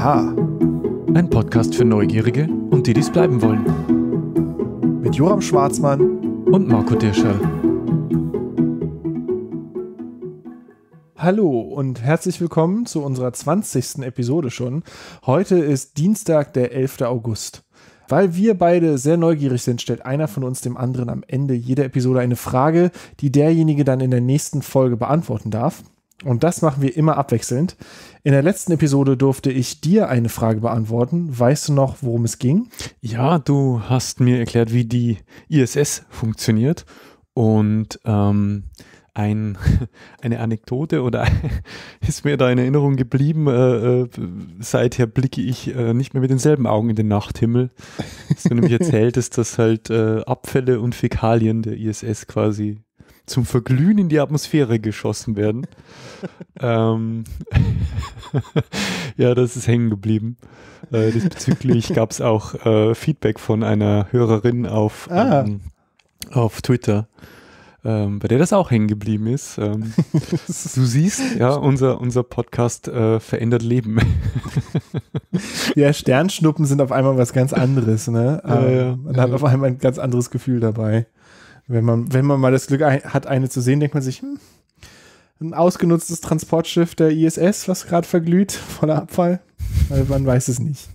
Aha. Ein Podcast für Neugierige und die, die es bleiben wollen. Mit Joram Schwarzmann und Marco Dirscher. Hallo und herzlich willkommen zu unserer 20. Episode schon. Heute ist Dienstag, der 11. August. Weil wir beide sehr neugierig sind, stellt einer von uns dem anderen am Ende jeder Episode eine Frage, die derjenige dann in der nächsten Folge beantworten darf. Und das machen wir immer abwechselnd. In der letzten Episode durfte ich dir eine Frage beantworten. Weißt du noch, worum es ging? Ja, du hast mir erklärt, wie die ISS funktioniert. Und ähm, ein, eine Anekdote oder ist mir da in Erinnerung geblieben. Äh, äh, seither blicke ich äh, nicht mehr mit denselben Augen in den Nachthimmel. Es du nämlich erzählt, dass halt äh, Abfälle und Fäkalien der ISS quasi zum Verglühen in die Atmosphäre geschossen werden. ähm, ja, das ist hängen geblieben. Äh, diesbezüglich gab es auch äh, Feedback von einer Hörerin auf, ah. ähm, auf Twitter. Ähm, bei der das auch hängen geblieben ist. Ähm, du siehst, ja, unser, unser Podcast äh, verändert Leben. ja, Sternschnuppen sind auf einmal was ganz anderes, ne? Ähm, ja, ja, ähm, man hat auf einmal ein ganz anderes Gefühl dabei. Wenn man, wenn man mal das Glück ein, hat, eine zu sehen, denkt man sich, hm, ein ausgenutztes Transportschiff der ISS, was gerade verglüht, voller Abfall. Weil man weiß es nicht.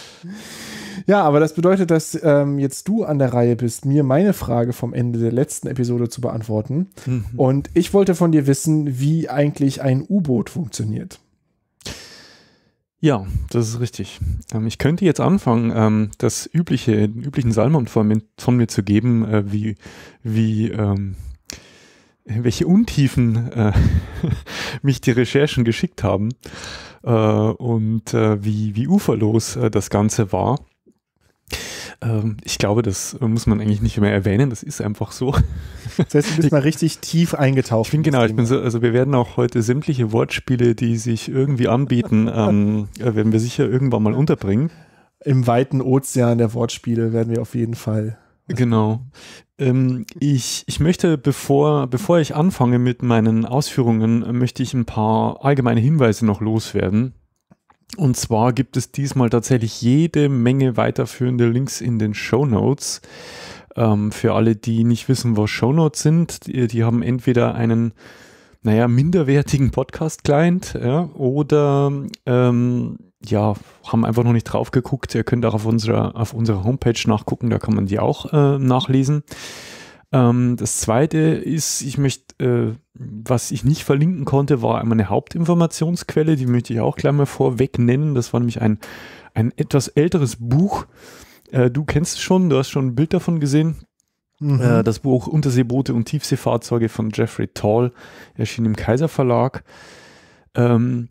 ja, aber das bedeutet, dass ähm, jetzt du an der Reihe bist, mir meine Frage vom Ende der letzten Episode zu beantworten. Mhm. Und ich wollte von dir wissen, wie eigentlich ein U-Boot funktioniert. Ja, das ist richtig. Ähm, ich könnte jetzt anfangen, ähm, das übliche, den üblichen Salmon von mir, von mir zu geben, äh, wie, wie, ähm, welche Untiefen äh, mich die Recherchen geschickt haben äh, und äh, wie, wie uferlos äh, das Ganze war. Ähm, ich glaube, das muss man eigentlich nicht mehr erwähnen, das ist einfach so. Das heißt, du bist ich, mal richtig tief eingetaucht. Ich bin genau, ich bin so, also wir werden auch heute sämtliche Wortspiele, die sich irgendwie anbieten, ähm, äh, werden wir sicher irgendwann mal unterbringen. Im weiten Ozean der Wortspiele werden wir auf jeden Fall. Genau. Ähm, ich, ich möchte, bevor, bevor ich anfange mit meinen Ausführungen, möchte ich ein paar allgemeine Hinweise noch loswerden, und zwar gibt es diesmal tatsächlich jede Menge weiterführende Links in den Show Notes. Ähm, für alle, die nicht wissen, was Show Notes sind, die, die haben entweder einen, naja, minderwertigen Podcast-Client ja, oder ähm, ja, haben einfach noch nicht drauf geguckt. Ihr könnt auch auf unserer, auf unserer Homepage nachgucken, da kann man die auch äh, nachlesen. Ähm, das zweite ist, ich möchte, äh, was ich nicht verlinken konnte, war einmal eine Hauptinformationsquelle, die möchte ich auch gleich mal vorweg nennen. Das war nämlich ein, ein etwas älteres Buch. Äh, du kennst es schon, du hast schon ein Bild davon gesehen. Mhm. Äh, das Buch Unterseeboote und Tiefseefahrzeuge von Jeffrey Tall erschien im Kaiser Verlag. Ähm,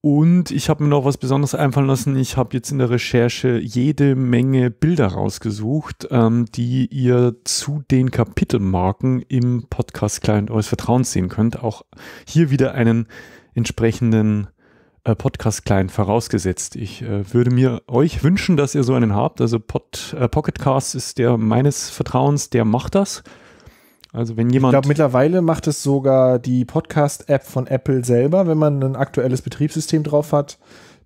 und ich habe mir noch was Besonderes einfallen lassen. Ich habe jetzt in der Recherche jede Menge Bilder rausgesucht, ähm, die ihr zu den Kapitelmarken im Podcast Client eures Vertrauens sehen könnt. Auch hier wieder einen entsprechenden äh, Podcast Client vorausgesetzt. Ich äh, würde mir euch wünschen, dass ihr so einen habt. Also Pod, äh, Pocketcast ist der meines Vertrauens, der macht das. Also wenn jemand. Ich glaube, mittlerweile macht es sogar die Podcast-App von Apple selber, wenn man ein aktuelles Betriebssystem drauf hat,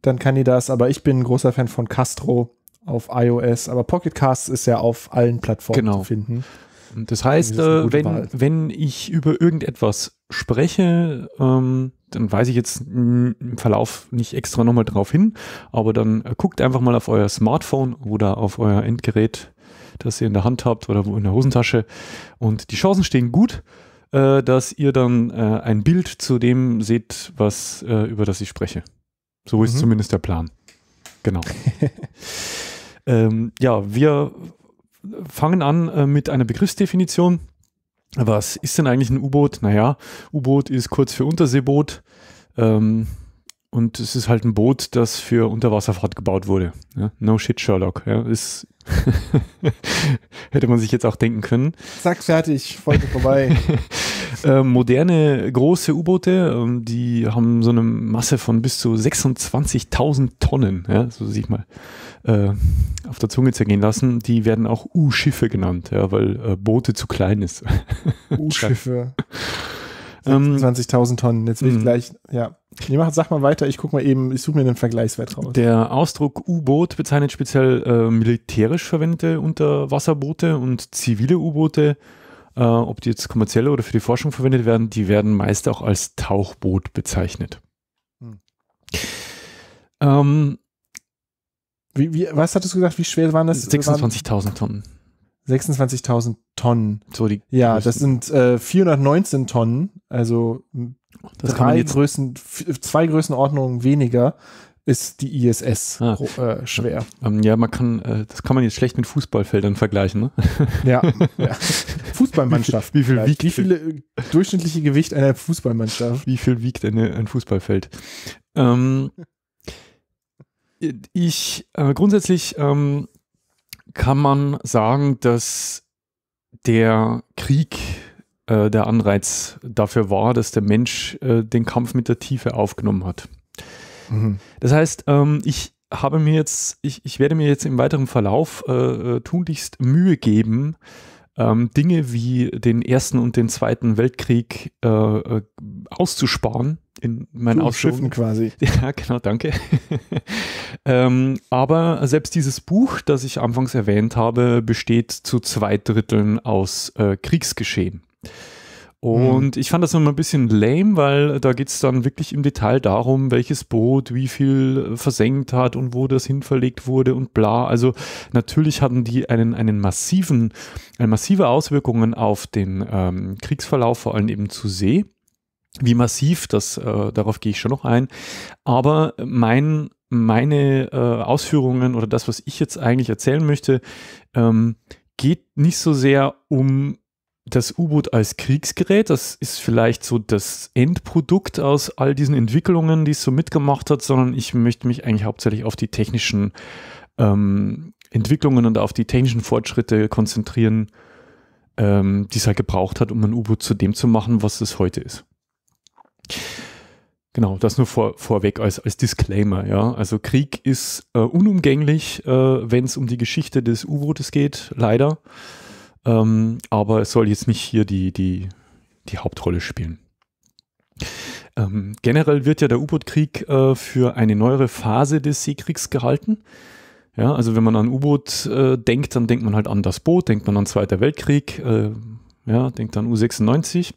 dann kann die das. Aber ich bin ein großer Fan von Castro auf iOS. Aber Pocket Cast ist ja auf allen Plattformen genau. zu finden. Und das heißt, also das äh, wenn, wenn ich über irgendetwas spreche, ähm, dann weise ich jetzt im Verlauf nicht extra nochmal drauf hin, aber dann äh, guckt einfach mal auf euer Smartphone oder auf euer Endgerät das ihr in der Hand habt oder in der Hosentasche. Und die Chancen stehen gut, äh, dass ihr dann äh, ein Bild zu dem seht, was, äh, über das ich spreche. So mhm. ist zumindest der Plan. Genau. ähm, ja, wir fangen an äh, mit einer Begriffsdefinition. Was ist denn eigentlich ein U-Boot? Naja, U-Boot ist kurz für Unterseeboot. Ähm, und es ist halt ein Boot, das für Unterwasserfahrt gebaut wurde. Ja? No shit, Sherlock. Ja, ist Hätte man sich jetzt auch denken können. Zack, fertig, Folge vorbei. äh, moderne große U-Boote, ähm, die haben so eine Masse von bis zu 26.000 Tonnen, ja, so sich mal äh, auf der Zunge zergehen lassen. Die werden auch U-Schiffe genannt, ja, weil äh, Boote zu klein ist. U-Schiffe. 26.000 ähm, Tonnen, jetzt will ich mhm. gleich, ja. Nee, mach, sag mal weiter, ich guck mal eben, ich suche mir einen Vergleichswert raus. Der Ausdruck U-Boot bezeichnet speziell äh, militärisch verwendete Unterwasserboote und zivile U-Boote. Äh, ob die jetzt kommerziell oder für die Forschung verwendet werden, die werden meist auch als Tauchboot bezeichnet. Hm. Ähm, wie, wie, was hattest du gesagt, wie schwer waren das? 26.000 Tonnen. 26.000 Tonnen. So die ja, das sind äh, 419 Tonnen, also das Drei jetzt Größen, zwei Größenordnungen weniger ist die ISS ah. äh, schwer. Ähm, ja, man kann, äh, das kann man jetzt schlecht mit Fußballfeldern vergleichen, ne? Ja, ja. Fußballmannschaft. Wie, viel, wie, viel wiegt, wie viele äh, durchschnittliche Gewicht einer Fußballmannschaft? Wie viel wiegt eine, ein Fußballfeld? Ähm, ich, äh, grundsätzlich ähm, kann man sagen, dass der Krieg äh, der Anreiz dafür war, dass der Mensch äh, den Kampf mit der Tiefe aufgenommen hat. Mhm. Das heißt, ähm, ich habe mir jetzt, ich, ich werde mir jetzt im weiteren Verlauf äh, äh tunlichst Mühe geben, ähm, Dinge wie den Ersten und den Zweiten Weltkrieg äh, äh auszusparen in meinen du, Ausschriften quasi. Ja, genau, danke. ähm, aber selbst dieses Buch, das ich anfangs erwähnt habe, besteht zu zwei Dritteln aus äh, Kriegsgeschehen. Hm. Und mhm. ich fand das immer ein bisschen lame, weil da geht es dann wirklich im Detail darum, welches Boot wie viel äh, versenkt hat und wo das hin verlegt wurde und bla. Also natürlich hatten die einen, einen massiven, eine massive Auswirkungen auf den ähm, Kriegsverlauf, vor allem eben zu See. Wie massiv, das, äh, darauf gehe ich schon noch ein. Aber mein, meine äh, Ausführungen oder das, was ich jetzt eigentlich erzählen möchte, ähm, geht nicht so sehr um das U-Boot als Kriegsgerät, das ist vielleicht so das Endprodukt aus all diesen Entwicklungen, die es so mitgemacht hat, sondern ich möchte mich eigentlich hauptsächlich auf die technischen ähm, Entwicklungen und auf die technischen Fortschritte konzentrieren, ähm, die es halt gebraucht hat, um ein U-Boot zu dem zu machen, was es heute ist. Genau, das nur vor, vorweg als, als Disclaimer. Ja? Also Krieg ist äh, unumgänglich, äh, wenn es um die Geschichte des U-Bootes geht, leider. Ähm, aber es soll jetzt nicht hier die, die, die Hauptrolle spielen. Ähm, generell wird ja der U-Boot-Krieg äh, für eine neuere Phase des Seekriegs gehalten. Ja, also wenn man an U-Boot äh, denkt, dann denkt man halt an das Boot, denkt man an Zweiter Weltkrieg, äh, ja, denkt an U-96.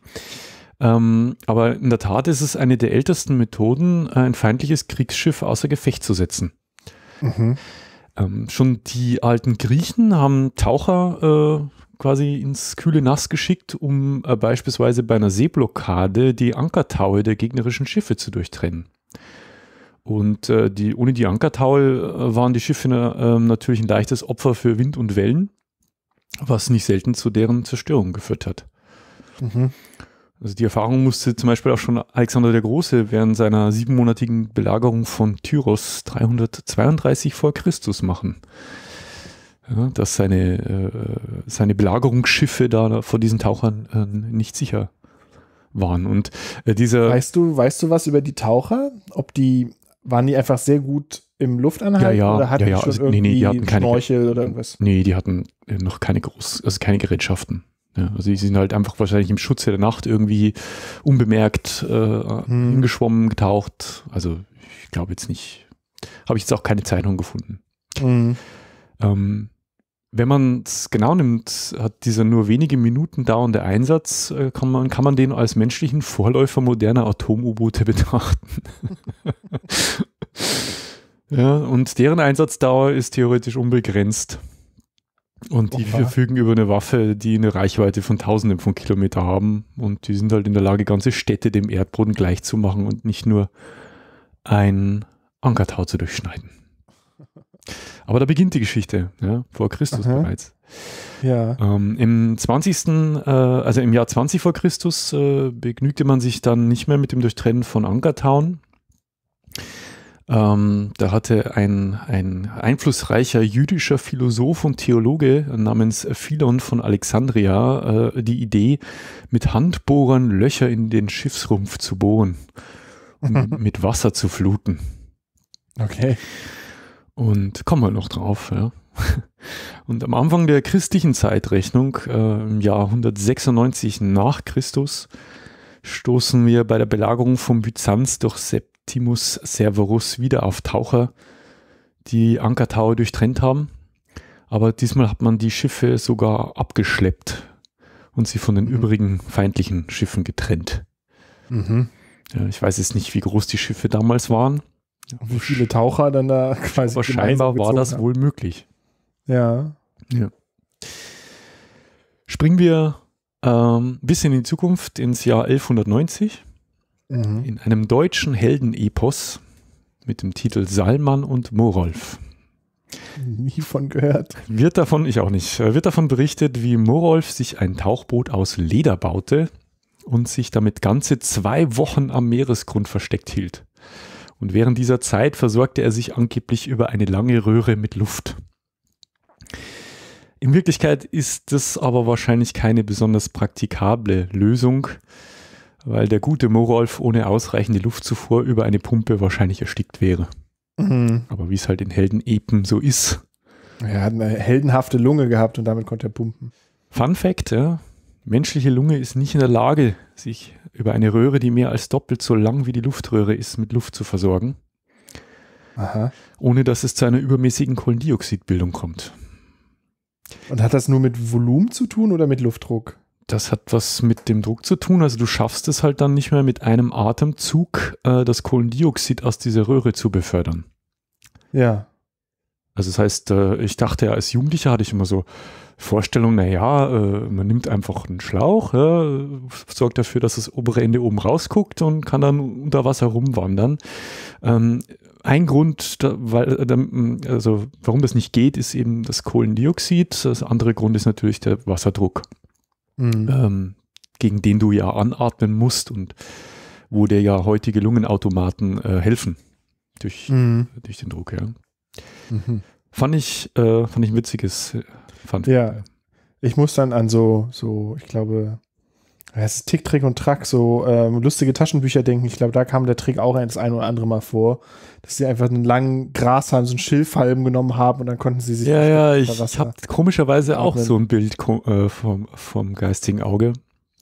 Ähm, aber in der Tat ist es eine der ältesten Methoden, äh, ein feindliches Kriegsschiff außer Gefecht zu setzen. Mhm. Ähm, schon die alten Griechen haben Taucher äh, quasi ins kühle Nass geschickt, um äh, beispielsweise bei einer Seeblockade die Ankertaue der gegnerischen Schiffe zu durchtrennen. Und äh, die, ohne die Ankertaue äh, waren die Schiffe ähm, natürlich ein leichtes Opfer für Wind und Wellen, was nicht selten zu deren Zerstörung geführt hat. Mhm. Also die Erfahrung musste zum Beispiel auch schon Alexander der Große während seiner siebenmonatigen Belagerung von Tyros 332 vor Christus machen ja, dass seine, äh, seine Belagerungsschiffe da vor diesen Tauchern äh, nicht sicher waren. Und äh, dieser. Weißt du, weißt du was über die Taucher? Ob die, waren die einfach sehr gut im Luftanhalten ja, ja, oder hatten ja, ja. schon also, irgendwie nee, nee, hatten keine, Schnorchel oder irgendwas? Nee, die hatten äh, noch keine groß, also keine Gerätschaften. Ja, also die sind halt einfach wahrscheinlich im Schutze der Nacht irgendwie unbemerkt äh, hm. hingeschwommen, getaucht. Also ich glaube jetzt nicht, habe ich jetzt auch keine Zeitung gefunden. Hm. Ähm, wenn man es genau nimmt, hat dieser nur wenige Minuten dauernde Einsatz, äh, kann man, kann man den als menschlichen Vorläufer moderner Atom-U-Boote betrachten. ja, und deren Einsatzdauer ist theoretisch unbegrenzt. Und die Opa. verfügen über eine Waffe, die eine Reichweite von Tausenden von Kilometern haben. Und die sind halt in der Lage, ganze Städte dem Erdboden gleichzumachen und nicht nur ein Ankertau zu durchschneiden. Aber da beginnt die Geschichte, ja, vor Christus Aha. bereits. Ja. Ähm, Im 20., äh, also im Jahr 20 vor Christus äh, begnügte man sich dann nicht mehr mit dem Durchtrennen von Ankertown. Ähm, da hatte ein, ein einflussreicher jüdischer Philosoph und Theologe namens Philon von Alexandria äh, die Idee, mit Handbohrern Löcher in den Schiffsrumpf zu bohren und mit Wasser zu fluten. Okay. Und kommen wir noch drauf, ja. Und am Anfang der christlichen Zeitrechnung, äh, im Jahr 196 nach Christus, stoßen wir bei der Belagerung von Byzanz durch Septimus Severus wieder auf Taucher, die Ankertau durchtrennt haben. Aber diesmal hat man die Schiffe sogar abgeschleppt und sie von den mhm. übrigen feindlichen Schiffen getrennt. Mhm. Ja, ich weiß jetzt nicht, wie groß die Schiffe damals waren wo viele Taucher dann da quasi. Aber scheinbar war das haben. wohl möglich. Ja. ja. Springen wir ähm, bis in die Zukunft ins Jahr 1190. Mhm. In einem deutschen Heldenepos mit dem Titel Salman und Morolf. Nie von gehört. Wird davon, ich auch nicht, äh, wird davon berichtet, wie Morolf sich ein Tauchboot aus Leder baute und sich damit ganze zwei Wochen am Meeresgrund versteckt hielt. Und während dieser Zeit versorgte er sich angeblich über eine lange Röhre mit Luft. In Wirklichkeit ist das aber wahrscheinlich keine besonders praktikable Lösung, weil der gute Morolf ohne ausreichende Luftzufuhr über eine Pumpe wahrscheinlich erstickt wäre. Mhm. Aber wie es halt in Heldenepen so ist. Er hat eine heldenhafte Lunge gehabt und damit konnte er pumpen. Fun Fact, ja, menschliche Lunge ist nicht in der Lage, sich über eine Röhre, die mehr als doppelt so lang wie die Luftröhre ist, mit Luft zu versorgen. Aha. Ohne dass es zu einer übermäßigen Kohlendioxidbildung kommt. Und hat das nur mit Volumen zu tun oder mit Luftdruck? Das hat was mit dem Druck zu tun. Also du schaffst es halt dann nicht mehr mit einem Atemzug, äh, das Kohlendioxid aus dieser Röhre zu befördern. Ja. Also das heißt, äh, ich dachte ja, als Jugendlicher hatte ich immer so, Vorstellung, naja, äh, man nimmt einfach einen Schlauch, ja, sorgt dafür, dass das obere Ende oben rausguckt und kann dann unter Wasser rumwandern. Ähm, ein Grund, da, weil, äh, also, warum das nicht geht, ist eben das Kohlendioxid. Das andere Grund ist natürlich der Wasserdruck, mhm. ähm, gegen den du ja anatmen musst und wo dir ja heutige Lungenautomaten äh, helfen. Durch, mhm. durch den Druck, ja. Mhm. Fand ich, äh, fand ich ein witziges Fand ja. Ich muss dann an so, so, ich glaube, es ist Tick, Trick und Track, so ähm, lustige Taschenbücher denken. Ich glaube, da kam der Trick auch das ein oder andere Mal vor, dass sie einfach einen langen Grashalm, so einen Schilfhalm genommen haben und dann konnten sie sich. Ja, ja, ich habe komischerweise auch so ein Bild äh, vom, vom geistigen Auge.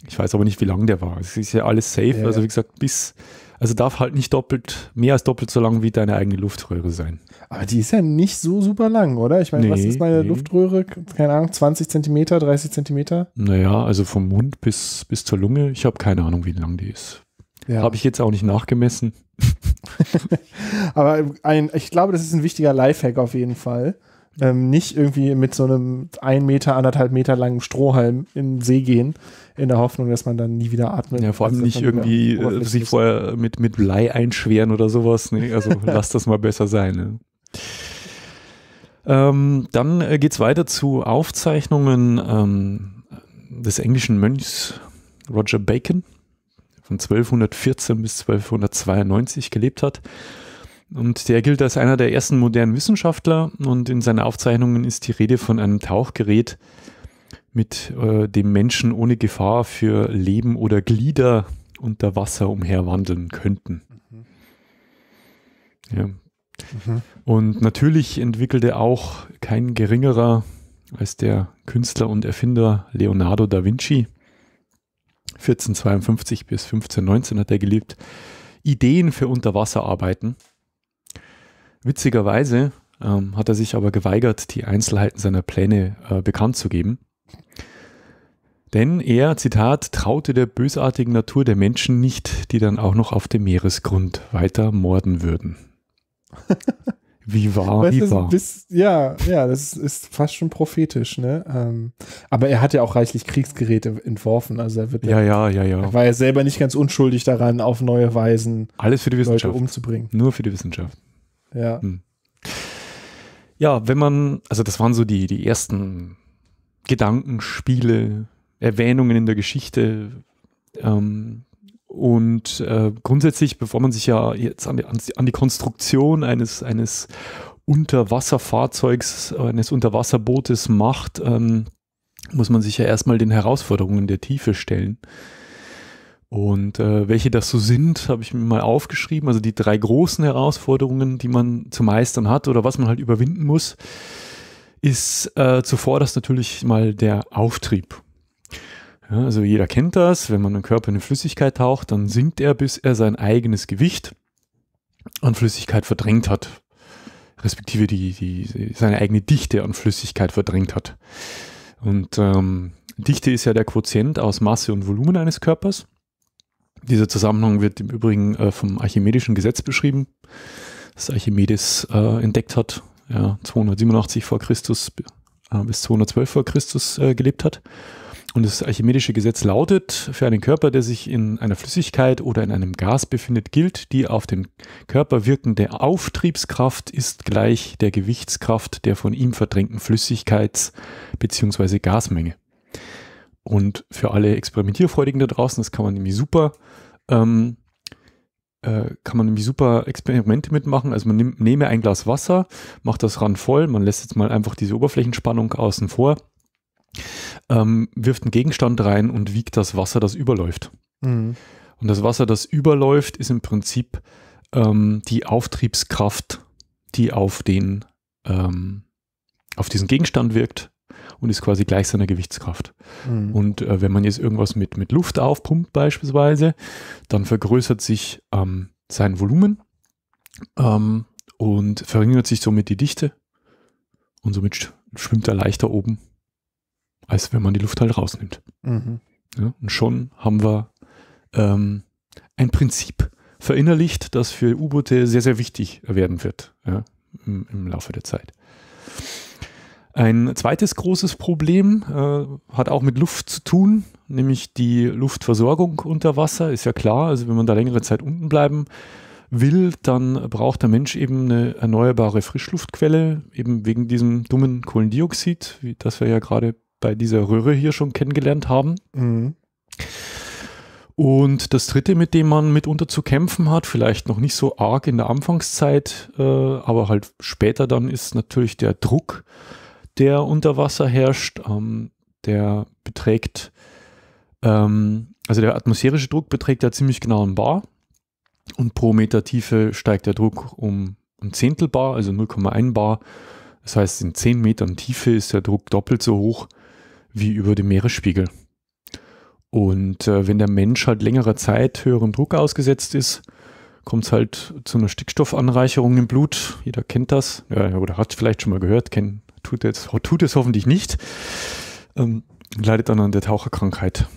Ich weiß aber nicht, wie lang der war. Es ist ja alles safe. Ja, also, wie gesagt, bis also darf halt nicht doppelt, mehr als doppelt so lang wie deine eigene Luftröhre sein. Aber die ist ja nicht so super lang, oder? Ich meine, nee, was ist meine nee. Luftröhre? Keine Ahnung, 20 Zentimeter, 30 Zentimeter? Naja, also vom Mund bis, bis zur Lunge. Ich habe keine Ahnung, wie lang die ist. Ja. Habe ich jetzt auch nicht nachgemessen. Aber ein, ich glaube, das ist ein wichtiger Lifehack auf jeden Fall ähm, nicht irgendwie mit so einem ein Meter, anderthalb Meter langen Strohhalm in den See gehen, in der Hoffnung, dass man dann nie wieder atmet. Ja, vor allem nicht irgendwie äh, sich vorher mit, mit Blei einschweren oder sowas. Nee, also lass das mal besser sein. Ne? Ähm, dann äh, geht es weiter zu Aufzeichnungen ähm, des englischen Mönchs Roger Bacon, von 1214 bis 1292 gelebt hat. Und der gilt als einer der ersten modernen Wissenschaftler und in seinen Aufzeichnungen ist die Rede von einem Tauchgerät mit äh, dem Menschen ohne Gefahr für Leben oder Glieder unter Wasser umherwandeln könnten. Mhm. Ja. Mhm. Und natürlich entwickelte auch kein geringerer als der Künstler und Erfinder Leonardo da Vinci. 1452 bis 1519 hat er gelebt. Ideen für Unterwasserarbeiten. Witzigerweise ähm, hat er sich aber geweigert, die Einzelheiten seiner Pläne äh, bekannt zu geben. Denn er, Zitat, traute der bösartigen Natur der Menschen nicht, die dann auch noch auf dem Meeresgrund weiter morden würden. Wie wahr, wie wahr. ja, ja, das ist fast schon prophetisch, ne? Ähm, aber er hat ja auch reichlich Kriegsgeräte entworfen, also er wird ja, ja, ja, ja. Er war ja selber nicht ganz unschuldig daran, auf neue Weisen alles für die Wissenschaft Leute umzubringen. Nur für die Wissenschaft. Ja. Hm. Ja, wenn man, also das waren so die, die ersten Gedankenspiele, Erwähnungen in der Geschichte. Ähm, und äh, grundsätzlich, bevor man sich ja jetzt an die, an die Konstruktion eines, eines Unterwasserfahrzeugs, eines Unterwasserbootes macht, ähm, muss man sich ja erstmal den Herausforderungen der Tiefe stellen. Und äh, welche das so sind, habe ich mir mal aufgeschrieben. Also die drei großen Herausforderungen, die man zu meistern hat oder was man halt überwinden muss, ist äh, zuvor das natürlich mal der Auftrieb. Ja, also jeder kennt das, wenn man einen Körper in eine Flüssigkeit taucht, dann sinkt er, bis er sein eigenes Gewicht an Flüssigkeit verdrängt hat. Respektive die, die, seine eigene Dichte an Flüssigkeit verdrängt hat. Und ähm, Dichte ist ja der Quotient aus Masse und Volumen eines Körpers. Dieser Zusammenhang wird im Übrigen äh, vom Archimedischen Gesetz beschrieben, das Archimedes äh, entdeckt hat, ja, 287 vor Christus äh, bis 212 vor Christus äh, gelebt hat. Und das Archimedische Gesetz lautet, für einen Körper, der sich in einer Flüssigkeit oder in einem Gas befindet, gilt, die auf den Körper wirkende Auftriebskraft ist gleich der Gewichtskraft der von ihm verdrängten Flüssigkeits- bzw. Gasmenge. Und für alle Experimentierfreudigen da draußen, das kann man nämlich super, ähm, äh, kann man nämlich super Experimente mitmachen. Also man nehm, nehme ein Glas Wasser, macht das ran voll, man lässt jetzt mal einfach diese Oberflächenspannung außen vor, ähm, wirft einen Gegenstand rein und wiegt das Wasser, das überläuft. Mhm. Und das Wasser, das überläuft, ist im Prinzip ähm, die Auftriebskraft, die auf den ähm, auf diesen Gegenstand wirkt, und ist quasi gleich seiner Gewichtskraft. Mhm. Und äh, wenn man jetzt irgendwas mit, mit Luft aufpumpt beispielsweise, dann vergrößert sich ähm, sein Volumen ähm, und verringert sich somit die Dichte und somit schwimmt er leichter oben, als wenn man die Luft halt rausnimmt. Mhm. Ja, und schon haben wir ähm, ein Prinzip verinnerlicht, das für U-Boote sehr, sehr wichtig werden wird ja, im, im Laufe der Zeit. Ein zweites großes Problem äh, hat auch mit Luft zu tun, nämlich die Luftversorgung unter Wasser. Ist ja klar, also wenn man da längere Zeit unten bleiben will, dann braucht der Mensch eben eine erneuerbare Frischluftquelle, eben wegen diesem dummen Kohlendioxid, wie das wir ja gerade bei dieser Röhre hier schon kennengelernt haben. Mhm. Und das dritte, mit dem man mitunter zu kämpfen hat, vielleicht noch nicht so arg in der Anfangszeit, äh, aber halt später dann ist natürlich der Druck der unter Wasser herrscht, ähm, der beträgt, ähm, also der atmosphärische Druck beträgt ja ziemlich genau ein Bar und pro Meter Tiefe steigt der Druck um ein Zehntel Bar, also 0,1 Bar. Das heißt, in 10 Metern Tiefe ist der Druck doppelt so hoch wie über dem Meeresspiegel. Und äh, wenn der Mensch halt längere Zeit höherem Druck ausgesetzt ist, kommt es halt zu einer Stickstoffanreicherung im Blut. Jeder kennt das ja, oder hat vielleicht schon mal gehört, kennen tut es, tut hoffentlich nicht, ähm, leidet dann an der Taucherkrankheit.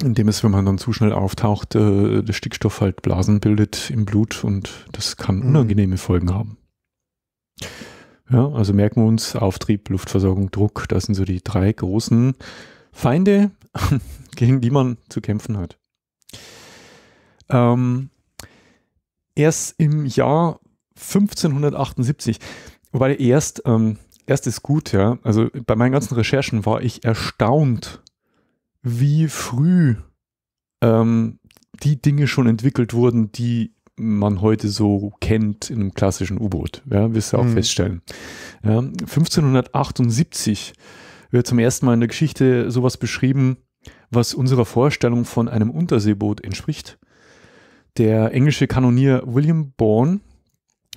Indem es, wenn man dann zu schnell auftaucht, äh, der Stickstoff halt Blasen bildet im Blut und das kann mhm. unangenehme Folgen haben. Ja, also merken wir uns, Auftrieb, Luftversorgung, Druck, das sind so die drei großen Feinde, gegen die man zu kämpfen hat. Ähm, erst im Jahr 1578, wobei erst, ähm, erstes gut, ja. Also bei meinen ganzen Recherchen war ich erstaunt, wie früh ähm, die Dinge schon entwickelt wurden, die man heute so kennt in einem klassischen U-Boot. Ja, wirst du auch mhm. feststellen. Ja, 1578 wird zum ersten Mal in der Geschichte sowas beschrieben, was unserer Vorstellung von einem Unterseeboot entspricht. Der englische Kanonier William Bourne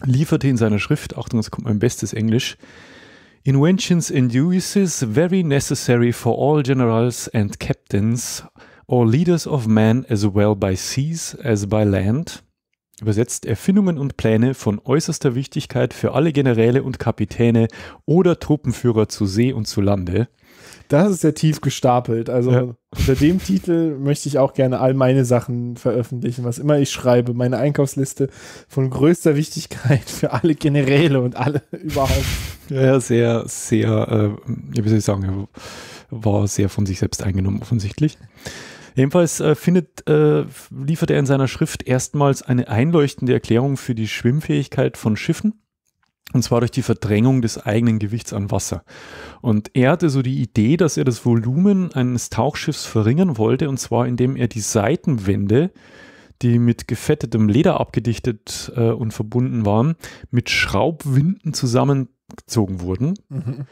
lieferte in seiner Schrift, Achtung, das kommt mein bestes Englisch, Inventions and uses very necessary for all generals and captains or leaders of men as well by seas as by land. Übersetzt Erfindungen und Pläne von äußerster Wichtigkeit für alle Generäle und Kapitäne oder Truppenführer zu See und zu Lande. Das ist ja tief gestapelt. Also ja. unter dem Titel möchte ich auch gerne all meine Sachen veröffentlichen, was immer ich schreibe, meine Einkaufsliste von größter Wichtigkeit für alle Generäle und alle überhaupt. Ja, sehr, sehr, äh, wie soll ich sagen, war sehr von sich selbst eingenommen offensichtlich. Jedenfalls äh, findet, äh, liefert er in seiner Schrift erstmals eine einleuchtende Erklärung für die Schwimmfähigkeit von Schiffen und zwar durch die Verdrängung des eigenen Gewichts an Wasser. Und er hatte so die Idee, dass er das Volumen eines Tauchschiffs verringern wollte, und zwar indem er die Seitenwände, die mit gefettetem Leder abgedichtet äh, und verbunden waren, mit Schraubwinden zusammengezogen wurden, mhm.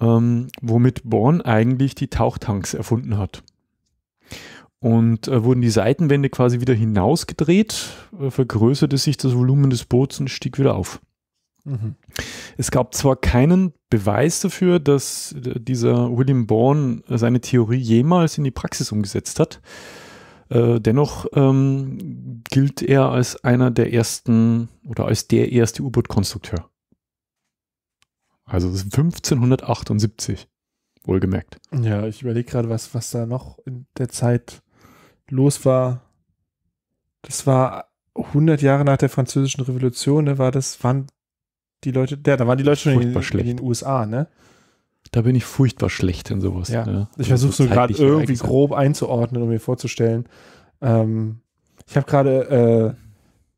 ähm, womit Born eigentlich die Tauchtanks erfunden hat. Und äh, wurden die Seitenwände quasi wieder hinausgedreht, äh, vergrößerte sich das Volumen des Boots und stieg wieder auf. Es gab zwar keinen Beweis dafür, dass dieser William Bourne seine Theorie jemals in die Praxis umgesetzt hat. Äh, dennoch ähm, gilt er als einer der ersten oder als der erste U-Boot-Konstrukteur. Also 1578, wohlgemerkt. Ja, ich überlege gerade, was, was da noch in der Zeit los war. Das war 100 Jahre nach der Französischen Revolution, ne, war das, waren die Leute, ja, da waren die Leute schon in, in, den USA, ne? Da bin ich furchtbar schlecht in sowas. Ja. Ne? Ich versuche so also gerade irgendwie grob einzuordnen, um mir vorzustellen. Ähm, ich habe gerade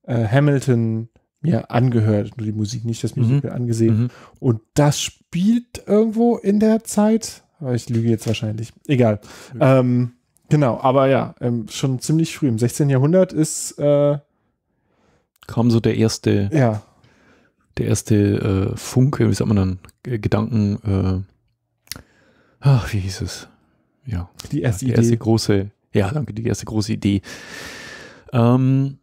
äh, äh, Hamilton mir angehört, nur die Musik, nicht das Musik mhm. angesehen. Mhm. Und das spielt irgendwo in der Zeit. Aber ich lüge jetzt wahrscheinlich. Egal. Mhm. Ähm, genau, aber ja, ähm, schon ziemlich früh. Im 16. Jahrhundert ist. Äh, Kam so der erste. Ja der erste äh, Funke, wie sagt man dann, Gedanken, äh, ach, wie hieß es? Ja. Die erste, ja, die erste große, ja, danke, die erste große Idee. Ähm,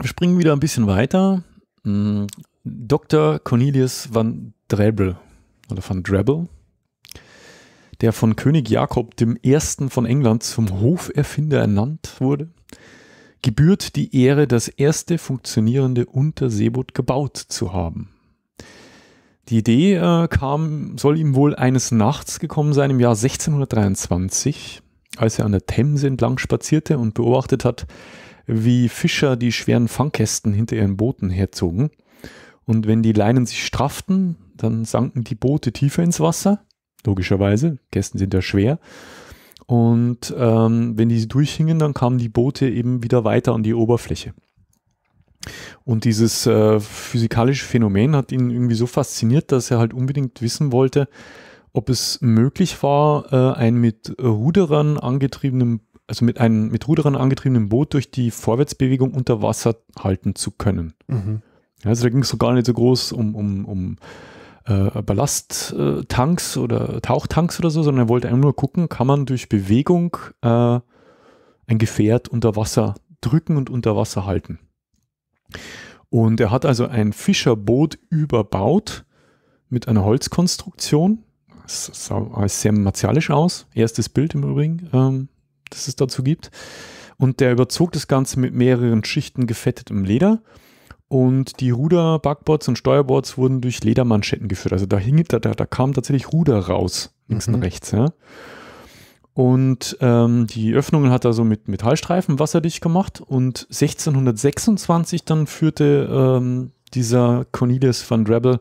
wir springen wieder ein bisschen weiter. Hm, Dr. Cornelius van Drebel oder van Drebel, der von König Jakob I. von England zum Hoferfinder ernannt wurde gebührt die Ehre, das erste funktionierende Unterseeboot gebaut zu haben. Die Idee äh, kam, soll ihm wohl eines Nachts gekommen sein im Jahr 1623, als er an der Themse entlang spazierte und beobachtet hat, wie Fischer die schweren Fangkästen hinter ihren Booten herzogen. Und wenn die Leinen sich strafften, dann sanken die Boote tiefer ins Wasser. Logischerweise, Kästen sind ja schwer. Und ähm, wenn die durchhingen, dann kamen die Boote eben wieder weiter an die Oberfläche. Und dieses äh, physikalische Phänomen hat ihn irgendwie so fasziniert, dass er halt unbedingt wissen wollte, ob es möglich war, äh, ein mit Ruderern angetriebenen, also mit einem mit Ruderern angetriebenen Boot durch die Vorwärtsbewegung unter Wasser halten zu können. Mhm. Also da ging es so gar nicht so groß um, um, um äh, Ballasttanks oder Tauchtanks oder so, sondern er wollte einfach nur gucken, kann man durch Bewegung äh, ein Gefährt unter Wasser drücken und unter Wasser halten. Und er hat also ein Fischerboot überbaut mit einer Holzkonstruktion. Das sah alles sehr martialisch aus. Erstes Bild im Übrigen, ähm, das es dazu gibt. Und der überzog das Ganze mit mehreren Schichten gefettetem Leder und die Ruder, Backboards und Steuerboards wurden durch Ledermanschetten geführt. Also da, hing, da, da, da kam tatsächlich Ruder raus, links mhm. und rechts. Ja. Und ähm, die Öffnungen hat er so mit Metallstreifen wasserdicht gemacht. Und 1626 dann führte ähm, dieser Cornelius van Drebel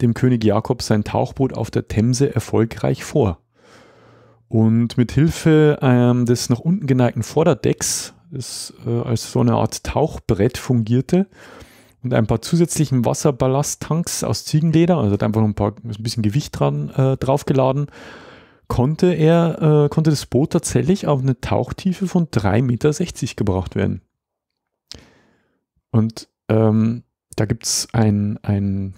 dem König Jakob sein Tauchboot auf der Themse erfolgreich vor. Und mit Hilfe ähm, des nach unten geneigten Vorderdecks, das äh, als so eine Art Tauchbrett fungierte, und ein paar zusätzlichen Wasserballasttanks aus Ziegenleder, also hat einfach ein, paar, ein bisschen Gewicht dran äh, draufgeladen, konnte er, äh, konnte das Boot tatsächlich auf eine Tauchtiefe von 3,60 Meter gebracht werden. Und ähm, da gibt es ein, ein,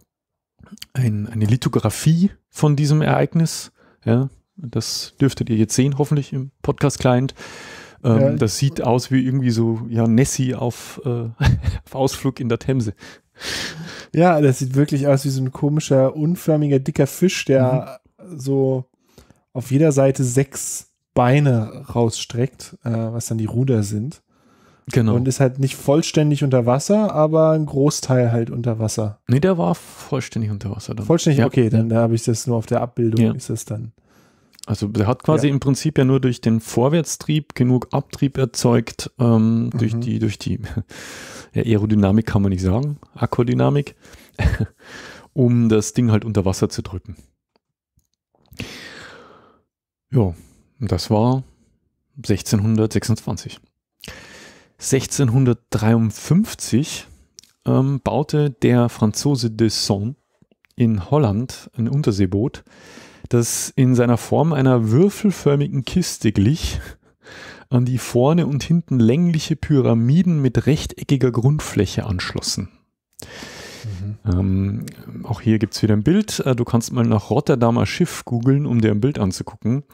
ein, eine Lithografie von diesem Ereignis. Ja, das dürftet ihr jetzt sehen, hoffentlich im Podcast-Client. Ähm, ja. Das sieht aus wie irgendwie so ja, Nessie auf, äh, auf Ausflug in der Themse. Ja, das sieht wirklich aus wie so ein komischer, unförmiger, dicker Fisch, der mhm. so auf jeder Seite sechs Beine rausstreckt, äh, was dann die Ruder sind. Genau. Und ist halt nicht vollständig unter Wasser, aber ein Großteil halt unter Wasser. Nee, der war vollständig unter Wasser. Dann. Vollständig, ja. okay, dann da habe ich das nur auf der Abbildung, ja. ist das dann. Also er hat quasi ja. im Prinzip ja nur durch den Vorwärtstrieb genug Abtrieb erzeugt, ähm, mhm. durch die, durch die ja, Aerodynamik kann man nicht sagen, Akkordynamik, um das Ding halt unter Wasser zu drücken. Ja, das war 1626. 1653 ähm, baute der Franzose de Son in Holland ein Unterseeboot, das in seiner Form einer würfelförmigen Kiste glich, an die vorne und hinten längliche Pyramiden mit rechteckiger Grundfläche anschlossen. Mhm. Ähm, auch hier gibt es wieder ein Bild. Äh, du kannst mal nach Rotterdamer Schiff googeln, um dir ein Bild anzugucken.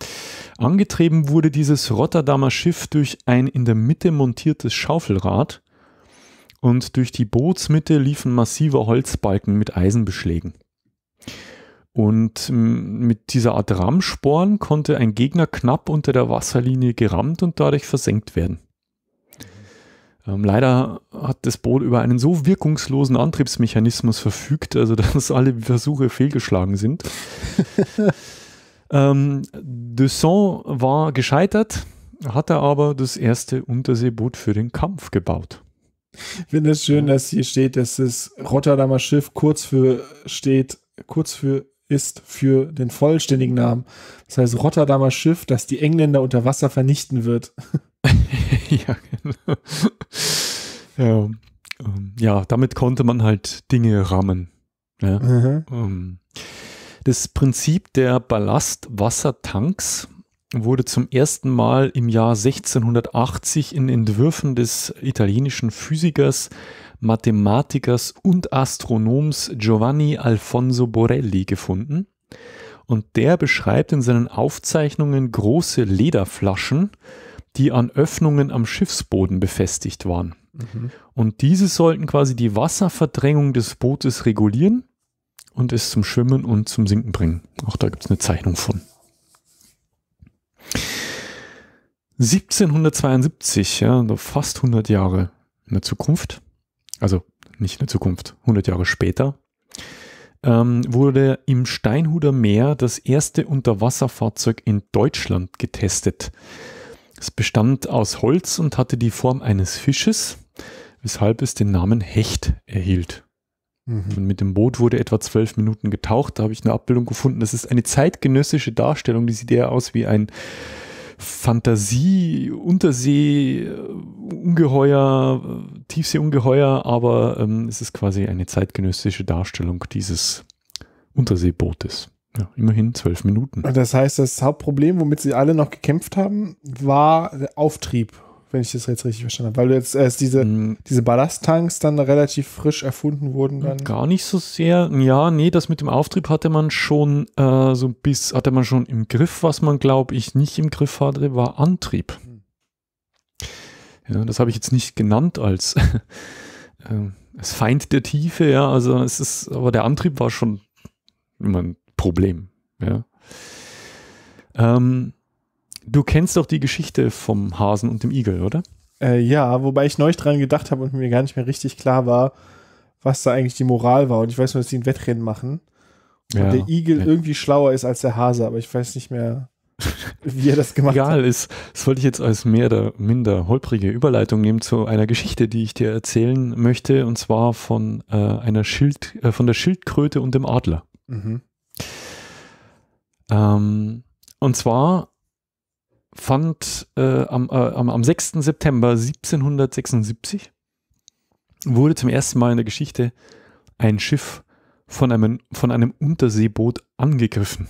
Angetrieben wurde dieses Rotterdamer Schiff durch ein in der Mitte montiertes Schaufelrad und durch die Bootsmitte liefen massive Holzbalken mit Eisenbeschlägen. Und ähm, mit dieser Art Rammsporn konnte ein Gegner knapp unter der Wasserlinie gerammt und dadurch versenkt werden. Ähm, leider hat das Boot über einen so wirkungslosen Antriebsmechanismus verfügt, also dass alle Versuche fehlgeschlagen sind. ähm, Desson war gescheitert, hatte aber das erste Unterseeboot für den Kampf gebaut. Ich finde es schön, dass hier steht, dass das Rotterdamer Schiff kurz für steht, kurz für ist für den vollständigen Namen. Das heißt Rotterdamer Schiff, das die Engländer unter Wasser vernichten wird. ja, genau. Ja, ähm, ja, damit konnte man halt Dinge rammen. Ja. Mhm. das Prinzip der Ballastwassertanks wurde zum ersten Mal im Jahr 1680 in Entwürfen des italienischen Physikers Mathematikers und Astronoms Giovanni Alfonso Borelli gefunden. Und der beschreibt in seinen Aufzeichnungen große Lederflaschen, die an Öffnungen am Schiffsboden befestigt waren. Mhm. Und diese sollten quasi die Wasserverdrängung des Bootes regulieren und es zum Schwimmen und zum Sinken bringen. Auch da gibt es eine Zeichnung von. 1772, ja, also fast 100 Jahre in der Zukunft, also nicht in der Zukunft, 100 Jahre später, ähm, wurde im Steinhuder Meer das erste Unterwasserfahrzeug in Deutschland getestet. Es bestand aus Holz und hatte die Form eines Fisches, weshalb es den Namen Hecht erhielt. Mhm. Und mit dem Boot wurde etwa zwölf Minuten getaucht. Da habe ich eine Abbildung gefunden. Das ist eine zeitgenössische Darstellung. Die sieht eher aus wie ein Fantasie, Untersee, Ungeheuer, Tiefseeungeheuer, aber ähm, es ist quasi eine zeitgenössische Darstellung dieses Unterseebootes. Ja, immerhin zwölf Minuten. Das heißt, das Hauptproblem, womit sie alle noch gekämpft haben, war der Auftrieb wenn ich das jetzt richtig verstanden habe. Weil du jetzt erst diese, mhm. diese Ballasttanks dann relativ frisch erfunden wurden dann. Gar nicht so sehr. Ja, nee, das mit dem Auftrieb hatte man schon äh, so bis, hatte man schon im Griff, was man glaube ich nicht im Griff hatte, war Antrieb. Mhm. Ja, das habe ich jetzt nicht genannt als, äh, als Feind der Tiefe, ja. Also es ist, aber der Antrieb war schon immer ein Problem, ja. Ähm, Du kennst doch die Geschichte vom Hasen und dem Igel, oder? Äh, ja, wobei ich neulich dran gedacht habe und mir gar nicht mehr richtig klar war, was da eigentlich die Moral war. Und ich weiß nur, dass die ein Wettrennen machen. Und ja, der Igel ja. irgendwie schlauer ist als der Hase, aber ich weiß nicht mehr, wie er das gemacht Egal, hat. Egal, das wollte ich jetzt als mehr oder minder holprige Überleitung nehmen zu einer Geschichte, die ich dir erzählen möchte, und zwar von äh, einer Schild, äh, von der Schildkröte und dem Adler. Mhm. Ähm, und zwar fand äh, am, äh, am, am 6. September 1776 wurde zum ersten Mal in der Geschichte ein Schiff von einem, von einem Unterseeboot angegriffen.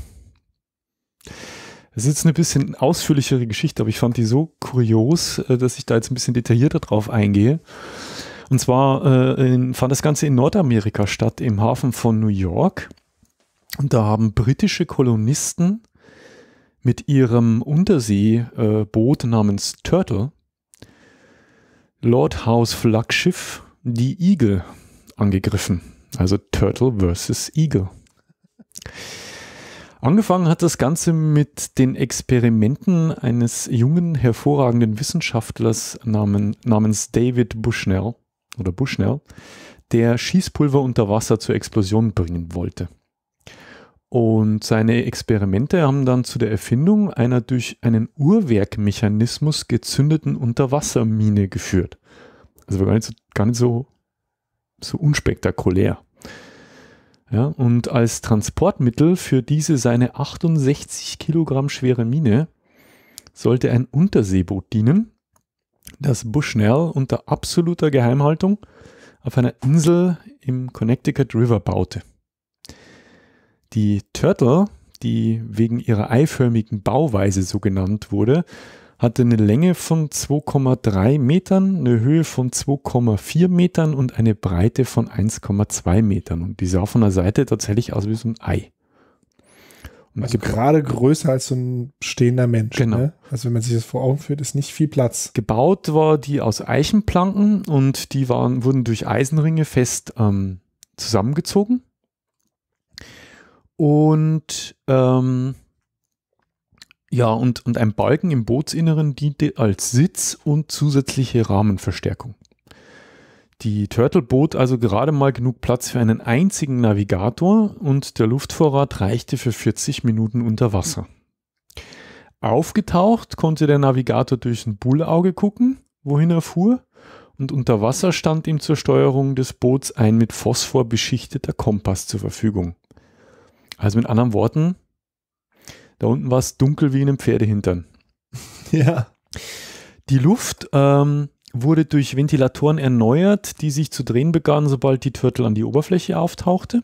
Es ist jetzt eine bisschen ausführlichere Geschichte, aber ich fand die so kurios, äh, dass ich da jetzt ein bisschen detaillierter drauf eingehe. Und zwar äh, in, fand das Ganze in Nordamerika statt, im Hafen von New York. Und da haben britische Kolonisten mit ihrem Unterseeboot äh, namens Turtle Lord Lordhaus Flaggschiff die Eagle angegriffen. Also Turtle versus Eagle. Angefangen hat das Ganze mit den Experimenten eines jungen, hervorragenden Wissenschaftlers namens David Bushnell oder Bushnell, der Schießpulver unter Wasser zur Explosion bringen wollte. Und seine Experimente haben dann zu der Erfindung einer durch einen Uhrwerkmechanismus gezündeten Unterwassermine geführt. Also gar nicht so, gar nicht so, so unspektakulär. Ja, und als Transportmittel für diese seine 68 Kilogramm schwere Mine sollte ein Unterseeboot dienen, das Bushnell unter absoluter Geheimhaltung auf einer Insel im Connecticut River baute. Die Turtle, die wegen ihrer eiförmigen Bauweise so genannt wurde, hatte eine Länge von 2,3 Metern, eine Höhe von 2,4 Metern und eine Breite von 1,2 Metern. Und die sah von der Seite tatsächlich aus wie so ein Ei. Und also gerade größer als so ein stehender Mensch. Genau. Ne? Also wenn man sich das vor Augen führt, ist nicht viel Platz. Gebaut war die aus Eichenplanken und die waren, wurden durch Eisenringe fest ähm, zusammengezogen und ähm, ja, und, und ein Balken im Bootsinneren diente als Sitz und zusätzliche Rahmenverstärkung. Die Turtle bot also gerade mal genug Platz für einen einzigen Navigator und der Luftvorrat reichte für 40 Minuten unter Wasser. Aufgetaucht konnte der Navigator durch ein Bullauge gucken, wohin er fuhr, und unter Wasser stand ihm zur Steuerung des Boots ein mit Phosphor beschichteter Kompass zur Verfügung. Also mit anderen Worten, da unten war es dunkel wie in einem Pferdehintern. Ja. Die Luft ähm, wurde durch Ventilatoren erneuert, die sich zu drehen begannen, sobald die Turtle an die Oberfläche auftauchte.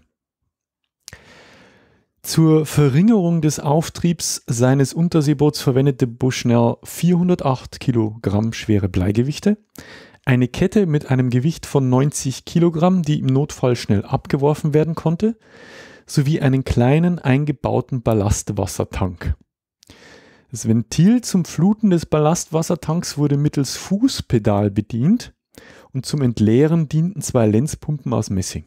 Zur Verringerung des Auftriebs seines Unterseeboots verwendete Bushnell 408 Kilogramm schwere Bleigewichte, eine Kette mit einem Gewicht von 90 Kilogramm, die im Notfall schnell abgeworfen werden konnte, sowie einen kleinen eingebauten Ballastwassertank. Das Ventil zum Fluten des Ballastwassertanks wurde mittels Fußpedal bedient und zum Entleeren dienten zwei Lenzpumpen aus Messing.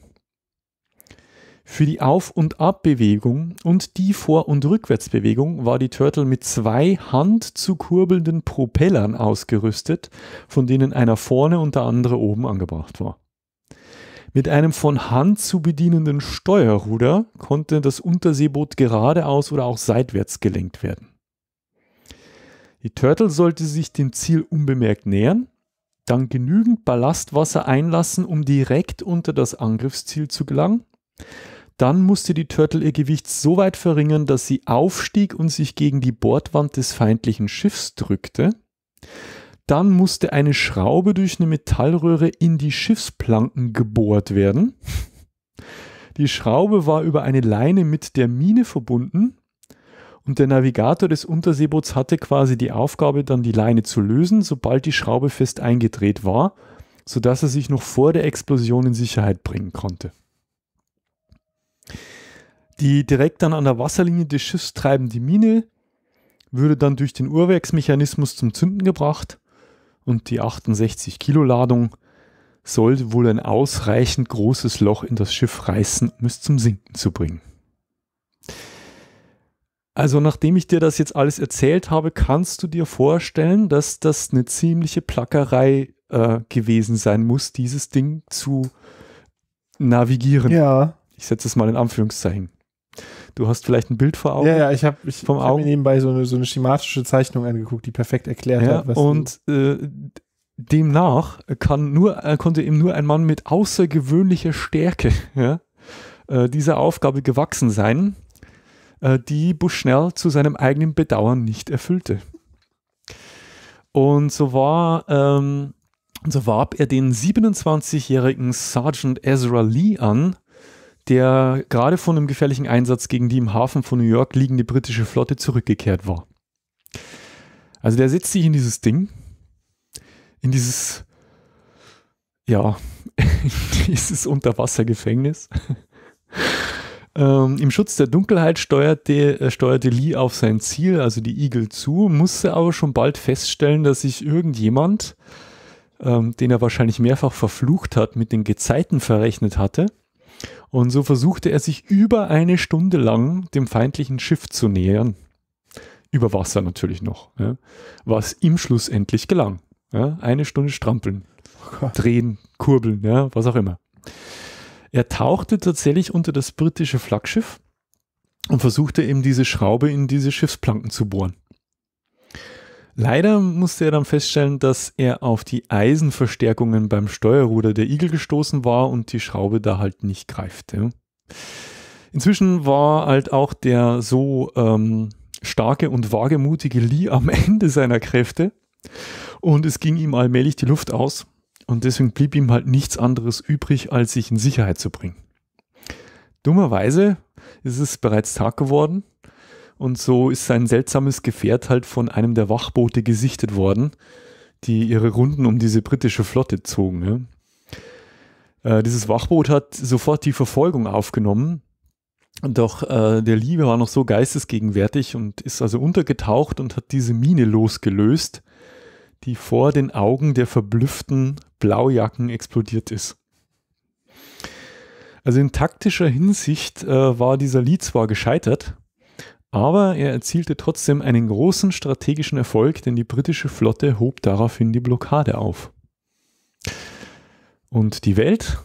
Für die Auf- und Abbewegung und die Vor- und Rückwärtsbewegung war die Turtle mit zwei handzukurbelnden Propellern ausgerüstet, von denen einer vorne und der andere oben angebracht war. Mit einem von Hand zu bedienenden Steuerruder konnte das Unterseeboot geradeaus oder auch seitwärts gelenkt werden. Die Turtle sollte sich dem Ziel unbemerkt nähern, dann genügend Ballastwasser einlassen, um direkt unter das Angriffsziel zu gelangen. Dann musste die Turtle ihr Gewicht so weit verringern, dass sie aufstieg und sich gegen die Bordwand des feindlichen Schiffs drückte. Dann musste eine Schraube durch eine Metallröhre in die Schiffsplanken gebohrt werden. Die Schraube war über eine Leine mit der Mine verbunden und der Navigator des Unterseeboots hatte quasi die Aufgabe, dann die Leine zu lösen, sobald die Schraube fest eingedreht war, sodass er sich noch vor der Explosion in Sicherheit bringen konnte. Die direkt dann an der Wasserlinie des Schiffs treibende Mine würde dann durch den Uhrwerksmechanismus zum Zünden gebracht und die 68 Kilo Ladung sollte wohl ein ausreichend großes Loch in das Schiff reißen, um es zum Sinken zu bringen. Also nachdem ich dir das jetzt alles erzählt habe, kannst du dir vorstellen, dass das eine ziemliche Plackerei äh, gewesen sein muss, dieses Ding zu navigieren. Ja. Ich setze es mal in Anführungszeichen. Du hast vielleicht ein Bild vor Augen. Ja, ja, ich habe ich, ich hab mir nebenbei so eine, so eine schematische Zeichnung angeguckt, die perfekt erklärt ja, hat, was Und äh, demnach kann nur, äh, konnte eben nur ein Mann mit außergewöhnlicher Stärke ja, äh, dieser Aufgabe gewachsen sein, äh, die Bushnell zu seinem eigenen Bedauern nicht erfüllte. Und so war, ähm, so warb er den 27-jährigen Sergeant Ezra Lee an, der gerade von einem gefährlichen Einsatz gegen die im Hafen von New York liegende britische Flotte zurückgekehrt war. Also der setzt sich in dieses Ding, in dieses, ja, dieses Unterwassergefängnis. Ähm, Im Schutz der Dunkelheit steuerte, äh, steuerte Lee auf sein Ziel, also die Eagle, zu, musste aber schon bald feststellen, dass sich irgendjemand, ähm, den er wahrscheinlich mehrfach verflucht hat, mit den Gezeiten verrechnet hatte und so versuchte er sich über eine Stunde lang dem feindlichen Schiff zu nähern. Über Wasser natürlich noch. Ja. Was ihm schlussendlich gelang. Ja. Eine Stunde strampeln, oh drehen, kurbeln, ja, was auch immer. Er tauchte tatsächlich unter das britische Flaggschiff und versuchte eben diese Schraube in diese Schiffsplanken zu bohren. Leider musste er dann feststellen, dass er auf die Eisenverstärkungen beim Steuerruder der Igel gestoßen war und die Schraube da halt nicht greifte. Inzwischen war halt auch der so ähm, starke und wagemutige Lee am Ende seiner Kräfte und es ging ihm allmählich die Luft aus und deswegen blieb ihm halt nichts anderes übrig, als sich in Sicherheit zu bringen. Dummerweise ist es bereits Tag geworden und so ist sein seltsames Gefährt halt von einem der Wachboote gesichtet worden, die ihre Runden um diese britische Flotte zogen. Ne? Äh, dieses Wachboot hat sofort die Verfolgung aufgenommen. Doch äh, der Liebe war noch so geistesgegenwärtig und ist also untergetaucht und hat diese Mine losgelöst, die vor den Augen der verblüfften Blaujacken explodiert ist. Also in taktischer Hinsicht äh, war dieser Lied zwar gescheitert, aber er erzielte trotzdem einen großen strategischen Erfolg, denn die britische Flotte hob daraufhin die Blockade auf. Und die Welt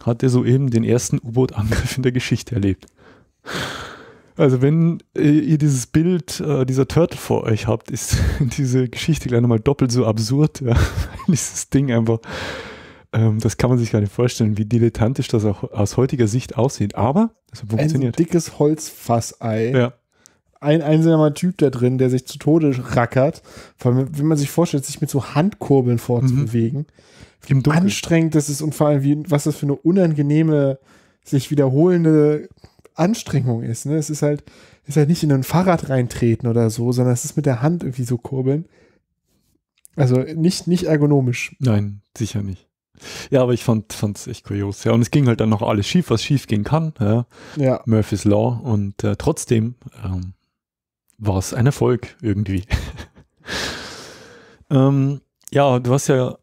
hatte soeben den ersten U-Boot-Angriff in der Geschichte erlebt. Also wenn äh, ihr dieses Bild äh, dieser Turtle vor euch habt, ist diese Geschichte gleich nochmal doppelt so absurd. Ja. dieses Ding einfach, ähm, das kann man sich gar nicht vorstellen, wie dilettantisch das auch aus heutiger Sicht aussieht. Aber also es funktioniert. Ein dickes Holzfassei. Ja ein einsamer Typ da drin, der sich zu Tode rackert. Vor allem, wenn man sich vorstellt, sich mit so Handkurbeln vorzubewegen, mhm. wie anstrengend das ist und vor allem, wie, was das für eine unangenehme, sich wiederholende Anstrengung ist. Ne? Es ist halt, ist halt nicht in ein Fahrrad reintreten oder so, sondern es ist mit der Hand irgendwie so kurbeln. Also nicht, nicht ergonomisch. Nein, sicher nicht. Ja, aber ich fand es echt kurios. Ja, und es ging halt dann noch alles schief, was schief gehen kann. Ja. ja. Murphy's Law. Und äh, trotzdem ähm, war es ein Erfolg irgendwie. ähm, ja, du hast ja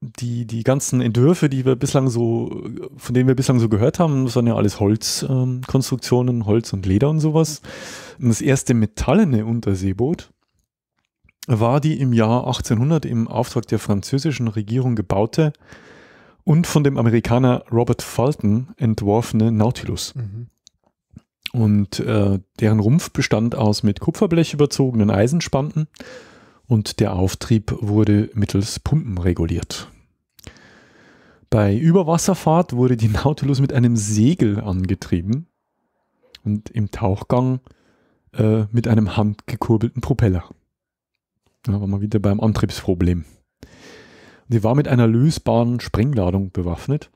die, die ganzen Entwürfe, die wir bislang so, von denen wir bislang so gehört haben, das waren ja alles Holzkonstruktionen, ähm, Holz und Leder und sowas. Und das erste metallene Unterseeboot war die im Jahr 1800 im Auftrag der französischen Regierung gebaute und von dem Amerikaner Robert Fulton entworfene Nautilus. Mhm. Und äh, deren Rumpf bestand aus mit Kupferblech überzogenen Eisenspanten und der Auftrieb wurde mittels Pumpen reguliert. Bei Überwasserfahrt wurde die Nautilus mit einem Segel angetrieben und im Tauchgang äh, mit einem handgekurbelten Propeller. Da waren wir wieder beim Antriebsproblem. Die war mit einer lösbaren Sprengladung bewaffnet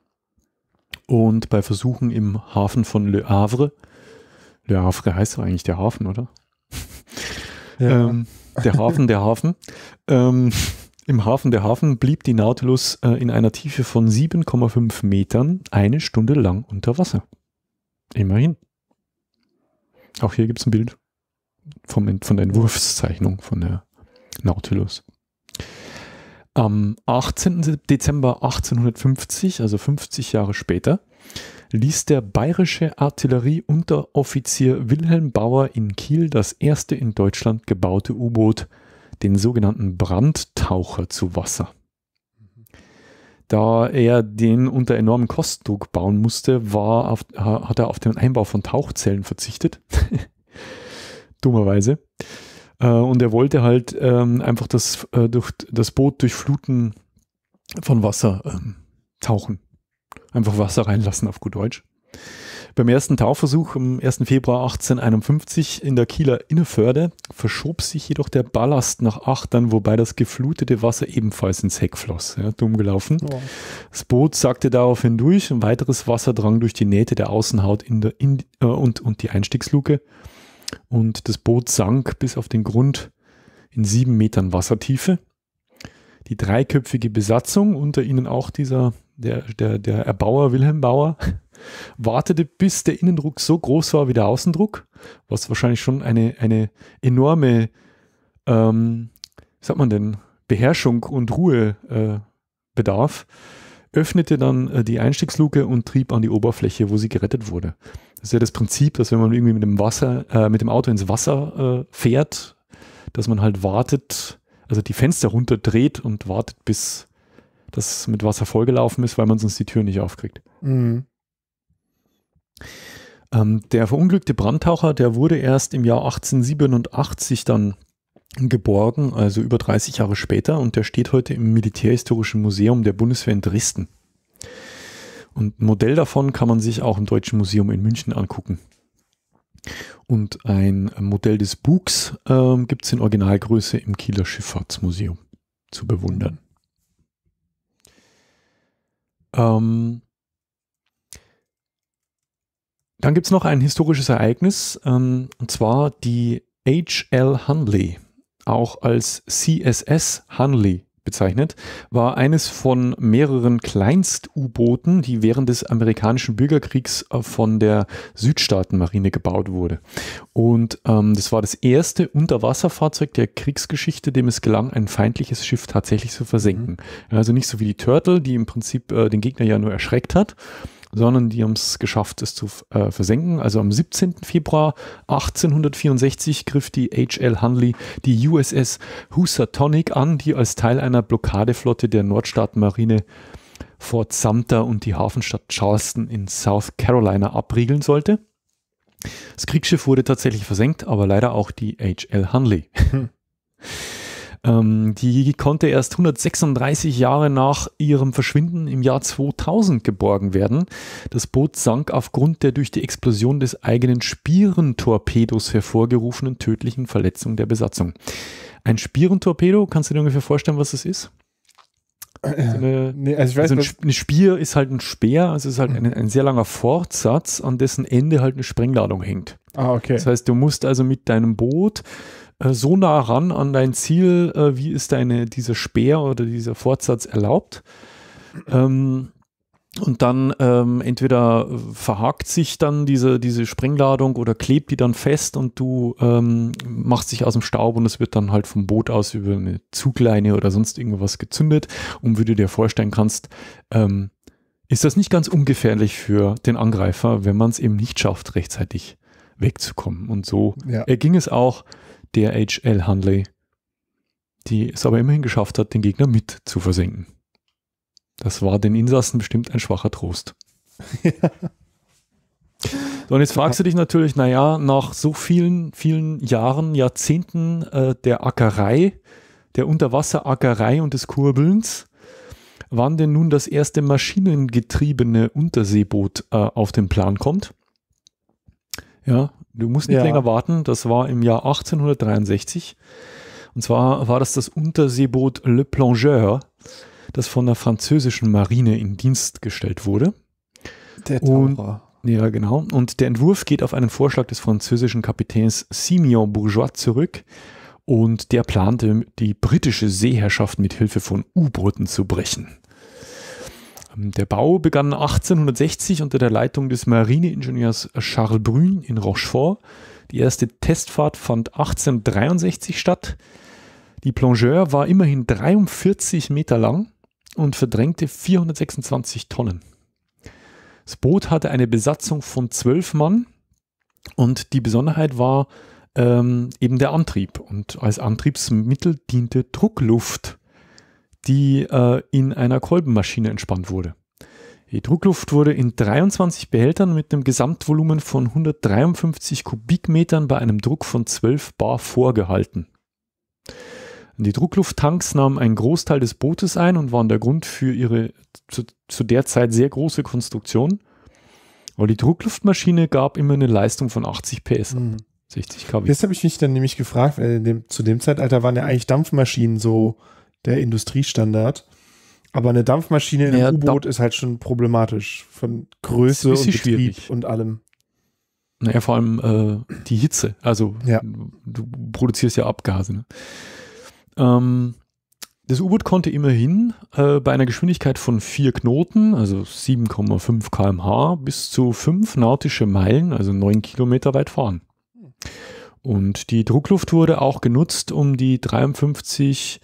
und bei Versuchen im Hafen von Le Havre der Hafen heißt doch eigentlich der Hafen, oder? Ja. ähm, der Hafen, der Hafen. Ähm, Im Hafen, der Hafen blieb die Nautilus äh, in einer Tiefe von 7,5 Metern eine Stunde lang unter Wasser. Immerhin. Auch hier gibt es ein Bild vom, von der Entwurfszeichnung von der Nautilus. Am 18. Dezember 1850, also 50 Jahre später, ließ der bayerische Artillerieunteroffizier Wilhelm Bauer in Kiel das erste in Deutschland gebaute U-Boot, den sogenannten Brandtaucher, zu Wasser. Da er den unter enormem Kostendruck bauen musste, war auf, hat er auf den Einbau von Tauchzellen verzichtet. Dummerweise. Äh, und er wollte halt ähm, einfach das, äh, durch, das Boot durch Fluten von Wasser ähm, tauchen. Einfach Wasser reinlassen auf gut Deutsch. Beim ersten Tauversuch am 1. Februar 1851 in der Kieler Inneförde verschob sich jedoch der Ballast nach Achtern, wobei das geflutete Wasser ebenfalls ins Heck floss. Ja, dumm gelaufen. Ja. Das Boot sackte darauf hindurch und weiteres Wasser drang durch die Nähte der Außenhaut in der, in, äh, und, und die Einstiegsluke. Und das Boot sank bis auf den Grund in sieben Metern Wassertiefe. Die dreiköpfige Besatzung, unter ihnen auch dieser der, der, der Erbauer Wilhelm Bauer wartete, bis der Innendruck so groß war wie der Außendruck, was wahrscheinlich schon eine, eine enorme, ähm, wie sagt man denn, Beherrschung und Ruhe äh, bedarf, öffnete dann äh, die Einstiegsluke und trieb an die Oberfläche, wo sie gerettet wurde. Das ist ja das Prinzip, dass wenn man irgendwie mit dem Wasser, äh, mit dem Auto ins Wasser äh, fährt, dass man halt wartet, also die Fenster runterdreht und wartet, bis das mit Wasser vollgelaufen ist, weil man sonst die Tür nicht aufkriegt. Mhm. Ähm, der verunglückte Brandtaucher, der wurde erst im Jahr 1887 dann geborgen, also über 30 Jahre später, und der steht heute im Militärhistorischen Museum der Bundeswehr in Dresden. Und ein Modell davon kann man sich auch im Deutschen Museum in München angucken. Und ein Modell des Bugs ähm, gibt es in Originalgröße im Kieler Schifffahrtsmuseum zu bewundern. Ähm, dann gibt es noch ein historisches Ereignis, ähm, und zwar die H.L. Hunley, auch als CSS Hunley bezeichnet, war eines von mehreren Kleinst-U-Booten, die während des amerikanischen Bürgerkriegs äh, von der Südstaatenmarine gebaut wurde. Und ähm, das war das erste Unterwasserfahrzeug der Kriegsgeschichte, dem es gelang, ein feindliches Schiff tatsächlich zu versenken. Mhm. Also nicht so wie die Turtle, die im Prinzip äh, den Gegner ja nur erschreckt hat, sondern die haben es geschafft, es zu äh, versenken. Also am 17. Februar 1864 griff die H.L. Hunley die USS Housatonic an, die als Teil einer Blockadeflotte der Nordstaatenmarine Fort Sumter und die Hafenstadt Charleston in South Carolina abriegeln sollte. Das Kriegsschiff wurde tatsächlich versenkt, aber leider auch die H.L. Hunley. Ähm, die konnte erst 136 Jahre nach ihrem Verschwinden im Jahr 2000 geborgen werden. Das Boot sank aufgrund der durch die Explosion des eigenen Spierentorpedos hervorgerufenen tödlichen Verletzung der Besatzung. Ein Spierentorpedo, kannst du dir ungefähr vorstellen, was das ist? Äh, also eine, nee, also weiß, also ein, Spier ist halt ein Speer, also es ist halt hm. ein, ein, sehr langer Fortsatz, an dessen Ende halt eine Sprengladung hängt. Ah, okay. Das heißt, du musst also mit deinem Boot äh, so nah ran an dein Ziel, äh, wie ist deine, dieser Speer oder dieser Fortsatz erlaubt. Ähm, und dann ähm, entweder verhakt sich dann diese, diese Sprengladung oder klebt die dann fest und du ähm, machst dich aus dem Staub und es wird dann halt vom Boot aus über eine Zugleine oder sonst irgendwas gezündet. Und wie du dir vorstellen kannst, ähm, ist das nicht ganz ungefährlich für den Angreifer, wenn man es eben nicht schafft, rechtzeitig wegzukommen. Und so ja. ging es auch der HL Hunley, die es aber immerhin geschafft hat, den Gegner mit zu versenken. Das war den Insassen bestimmt ein schwacher Trost. so, und jetzt fragst du dich natürlich, naja, nach so vielen, vielen Jahren, Jahrzehnten äh, der Ackerei, der Unterwasserackerei und des Kurbelns, wann denn nun das erste maschinengetriebene Unterseeboot äh, auf den Plan kommt. Ja, Du musst nicht ja. länger warten. Das war im Jahr 1863. Und zwar war das das Unterseeboot Le Plongeur, das von der französischen Marine in Dienst gestellt wurde. Der Taucher. Und, ja, genau. Und der Entwurf geht auf einen Vorschlag des französischen Kapitäns Simeon Bourgeois zurück. Und der plante, die britische Seeherrschaft mit Hilfe von U-Booten zu brechen. Ähm, der Bau begann 1860 unter der Leitung des Marineingenieurs Charles Brune in Rochefort. Die erste Testfahrt fand 1863 statt. Die Plongeur war immerhin 43 Meter lang und verdrängte 426 Tonnen. Das Boot hatte eine Besatzung von 12 Mann und die Besonderheit war ähm, eben der Antrieb. Und als Antriebsmittel diente Druckluft die äh, in einer Kolbenmaschine entspannt wurde. Die Druckluft wurde in 23 Behältern mit einem Gesamtvolumen von 153 Kubikmetern bei einem Druck von 12 Bar vorgehalten. Die Drucklufttanks nahmen einen Großteil des Bootes ein und waren der Grund für ihre zu, zu der Zeit sehr große Konstruktion. Aber die Druckluftmaschine gab immer eine Leistung von 80 PS. Mhm. 60 kW. Das habe ich mich dann nämlich gefragt, weil dem, zu dem Zeitalter waren ja eigentlich Dampfmaschinen so der Industriestandard. Aber eine Dampfmaschine in einem ja, U-Boot ist halt schon problematisch. Von Größe und Betrieb schwierig. und allem. Naja, vor allem äh, die Hitze. Also ja. du produzierst ja Abgase. Ne? Ähm, das U-Boot konnte immerhin äh, bei einer Geschwindigkeit von vier Knoten, also 7,5 km/h, bis zu fünf nautische Meilen, also neun Kilometer weit fahren. Und die Druckluft wurde auch genutzt, um die 53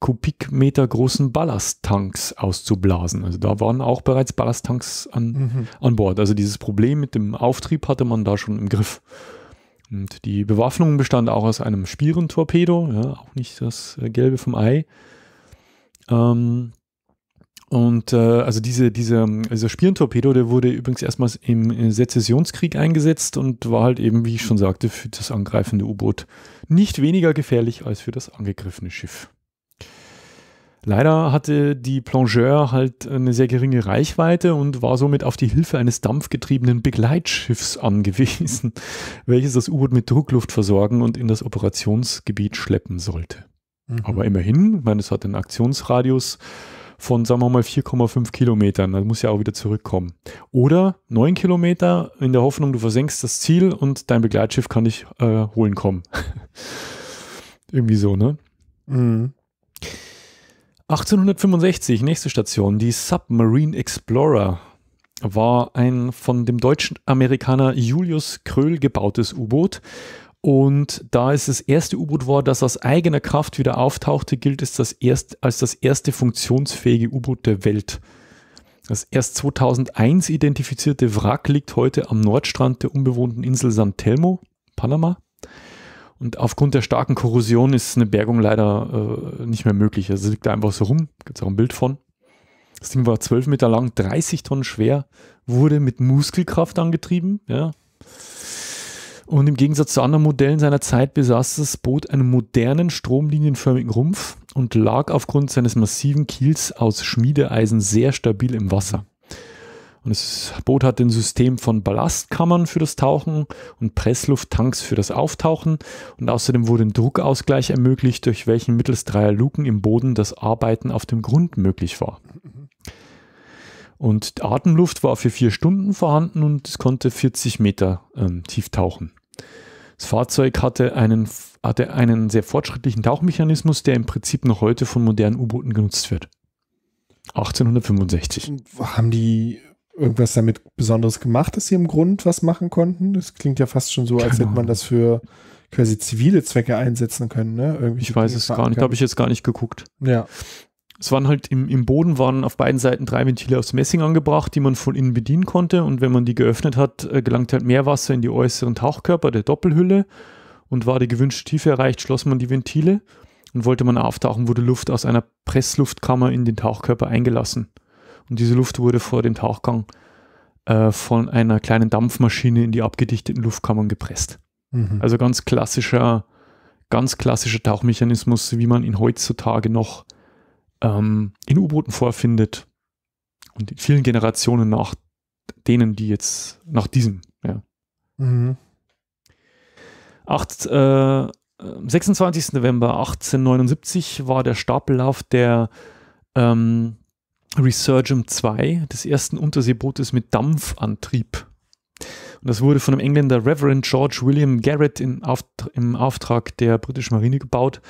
Kubikmeter großen Ballasttanks auszublasen. Also da waren auch bereits Ballasttanks an, mhm. an Bord. Also dieses Problem mit dem Auftrieb hatte man da schon im Griff. Und die Bewaffnung bestand auch aus einem Spirentorpedo, ja, auch nicht das äh, Gelbe vom Ei. Ähm, und äh, also diese, diese, dieser Spirentorpedo, der wurde übrigens erstmals im äh, Sezessionskrieg eingesetzt und war halt eben, wie ich schon sagte, für das angreifende U-Boot nicht weniger gefährlich als für das angegriffene Schiff. Leider hatte die Plongeur halt eine sehr geringe Reichweite und war somit auf die Hilfe eines dampfgetriebenen Begleitschiffs angewiesen, welches das U-Boot mit Druckluft versorgen und in das Operationsgebiet schleppen sollte. Mhm. Aber immerhin, ich meine, es hat einen Aktionsradius von, sagen wir mal, 4,5 Kilometern. Das also muss ja auch wieder zurückkommen. Oder 9 Kilometer in der Hoffnung, du versenkst das Ziel und dein Begleitschiff kann dich äh, holen kommen. Irgendwie so, ne? Mhm. 1865, nächste Station, die Submarine Explorer war ein von dem deutschen Amerikaner Julius Kröll gebautes U-Boot. Und da es das erste U-Boot war, das aus eigener Kraft wieder auftauchte, gilt es das erst, als das erste funktionsfähige U-Boot der Welt. Das erst 2001 identifizierte Wrack liegt heute am Nordstrand der unbewohnten Insel San Telmo, Panama. Und aufgrund der starken Korrosion ist eine Bergung leider äh, nicht mehr möglich. Also liegt da einfach so rum, gibt es auch ein Bild von. Das Ding war 12 Meter lang, 30 Tonnen schwer, wurde mit Muskelkraft angetrieben. Ja. Und im Gegensatz zu anderen Modellen seiner Zeit besaß das Boot einen modernen, stromlinienförmigen Rumpf und lag aufgrund seines massiven Kiels aus Schmiedeeisen sehr stabil im Wasser. Und das Boot hat ein System von Ballastkammern für das Tauchen und Presslufttanks für das Auftauchen. Und außerdem wurde ein Druckausgleich ermöglicht, durch welchen mittels dreier Luken im Boden das Arbeiten auf dem Grund möglich war. Und Atemluft war für vier Stunden vorhanden und es konnte 40 Meter ähm, tief tauchen. Das Fahrzeug hatte einen, hatte einen sehr fortschrittlichen Tauchmechanismus, der im Prinzip noch heute von modernen U-Booten genutzt wird. 1865. Haben die irgendwas damit Besonderes gemacht, dass sie im Grund was machen konnten? Das klingt ja fast schon so, als hätte man das für quasi zivile Zwecke einsetzen können. Ne? Irgendwelche ich weiß Dinge es gar nicht, habe ich jetzt gar nicht geguckt. Ja. Es waren halt im, im Boden waren auf beiden Seiten drei Ventile aus Messing angebracht, die man von innen bedienen konnte. Und wenn man die geöffnet hat, äh, gelangt halt mehr Wasser in die äußeren Tauchkörper der Doppelhülle. Und war die gewünschte Tiefe erreicht, schloss man die Ventile. Und wollte man auftauchen, wurde Luft aus einer Pressluftkammer in den Tauchkörper eingelassen. Und diese Luft wurde vor dem Tauchgang äh, von einer kleinen Dampfmaschine in die abgedichteten Luftkammern gepresst. Mhm. Also ganz klassischer, ganz klassischer Tauchmechanismus, wie man ihn heutzutage noch ähm, in U-Booten vorfindet und in vielen Generationen nach denen, die jetzt nach diesem. Ja. Mhm. Acht, äh, 26. November 1879 war der Stapellauf der ähm, Resurgent 2 des ersten Unterseebootes mit Dampfantrieb. Und das wurde von dem Engländer Reverend George William Garrett Auft im Auftrag der britischen Marine gebaut.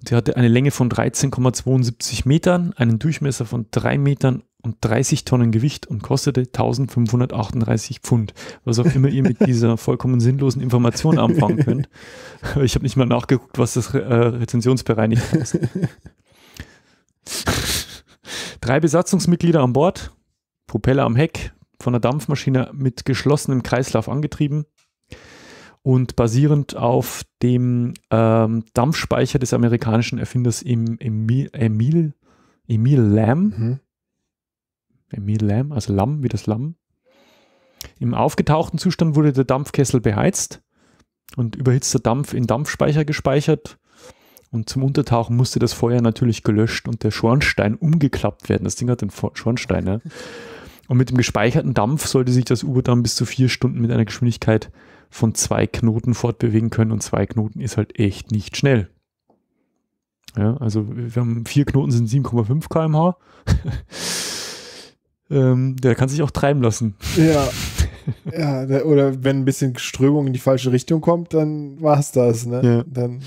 Und er hatte eine Länge von 13,72 Metern, einen Durchmesser von 3 Metern und 30 Tonnen Gewicht und kostete 1538 Pfund. Was auch immer ihr mit dieser vollkommen sinnlosen Information anfangen könnt. Ich habe nicht mal nachgeguckt, was das Re äh, rezensionsbereinigt heißt. Drei Besatzungsmitglieder an Bord, Propeller am Heck, von der Dampfmaschine mit geschlossenem Kreislauf angetrieben und basierend auf dem ähm, Dampfspeicher des amerikanischen Erfinders im, im Emil, Emil Lamb. Mhm. Emil Lamb, also Lamm wie das Lamm. Im aufgetauchten Zustand wurde der Dampfkessel beheizt und überhitzter Dampf in Dampfspeicher gespeichert und zum Untertauchen musste das Feuer natürlich gelöscht und der Schornstein umgeklappt werden. Das Ding hat den Schornstein, ja. Und mit dem gespeicherten Dampf sollte sich das U-Boot dann bis zu vier Stunden mit einer Geschwindigkeit von zwei Knoten fortbewegen können. Und zwei Knoten ist halt echt nicht schnell. Ja, also wir haben vier Knoten sind 7,5 km/h. ähm, der kann sich auch treiben lassen. Ja. ja, oder wenn ein bisschen Strömung in die falsche Richtung kommt, dann war es das. Ne? Ja. Dann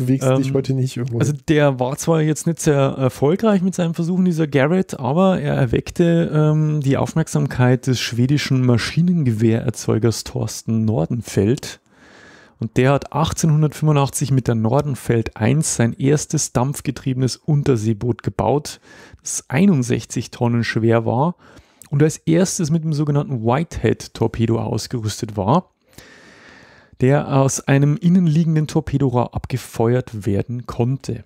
bewegst ähm, dich heute nicht irgendwo. Also der war zwar jetzt nicht sehr erfolgreich mit seinen Versuchen, dieser Garrett, aber er erweckte ähm, die Aufmerksamkeit des schwedischen Maschinengewehrerzeugers Thorsten Nordenfeld. Und der hat 1885 mit der Nordenfeld 1 sein erstes dampfgetriebenes Unterseeboot gebaut, das 61 Tonnen schwer war und als erstes mit dem sogenannten Whitehead-Torpedo ausgerüstet war der aus einem innenliegenden Torpedorohr abgefeuert werden konnte.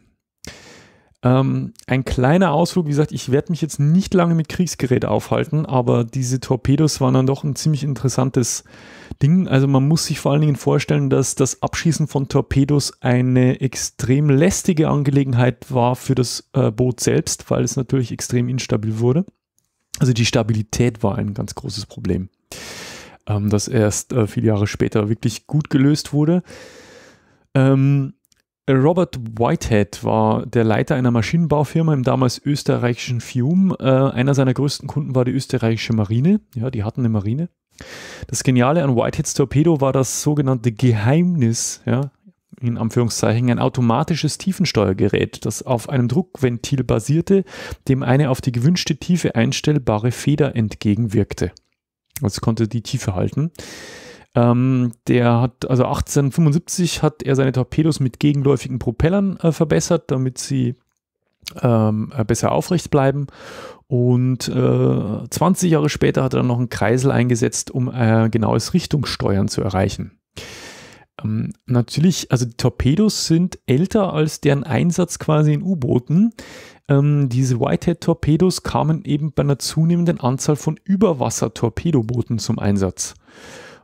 Ähm, ein kleiner Ausflug, wie gesagt, ich werde mich jetzt nicht lange mit Kriegsgerät aufhalten, aber diese Torpedos waren dann doch ein ziemlich interessantes Ding. Also man muss sich vor allen Dingen vorstellen, dass das Abschießen von Torpedos eine extrem lästige Angelegenheit war für das äh, Boot selbst, weil es natürlich extrem instabil wurde. Also die Stabilität war ein ganz großes Problem ähm, das erst äh, viele Jahre später wirklich gut gelöst wurde. Ähm, Robert Whitehead war der Leiter einer Maschinenbaufirma im damals österreichischen Fiume. Äh, einer seiner größten Kunden war die österreichische Marine. Ja, die hatten eine Marine. Das Geniale an Whiteheads Torpedo war das sogenannte Geheimnis, ja, in Anführungszeichen, ein automatisches Tiefensteuergerät, das auf einem Druckventil basierte, dem eine auf die gewünschte Tiefe einstellbare Feder entgegenwirkte. Also konnte die Tiefe halten. Ähm, der hat, also 1875 hat er seine Torpedos mit gegenläufigen Propellern äh, verbessert, damit sie ähm, äh, besser aufrecht bleiben. Und äh, 20 Jahre später hat er dann noch einen Kreisel eingesetzt, um äh, genaues Richtungssteuern zu erreichen. Ähm, natürlich, also die Torpedos sind älter als deren Einsatz quasi in U-Booten. Ähm, diese Whitehead-Torpedos kamen eben bei einer zunehmenden Anzahl von Überwassertorpedobooten zum Einsatz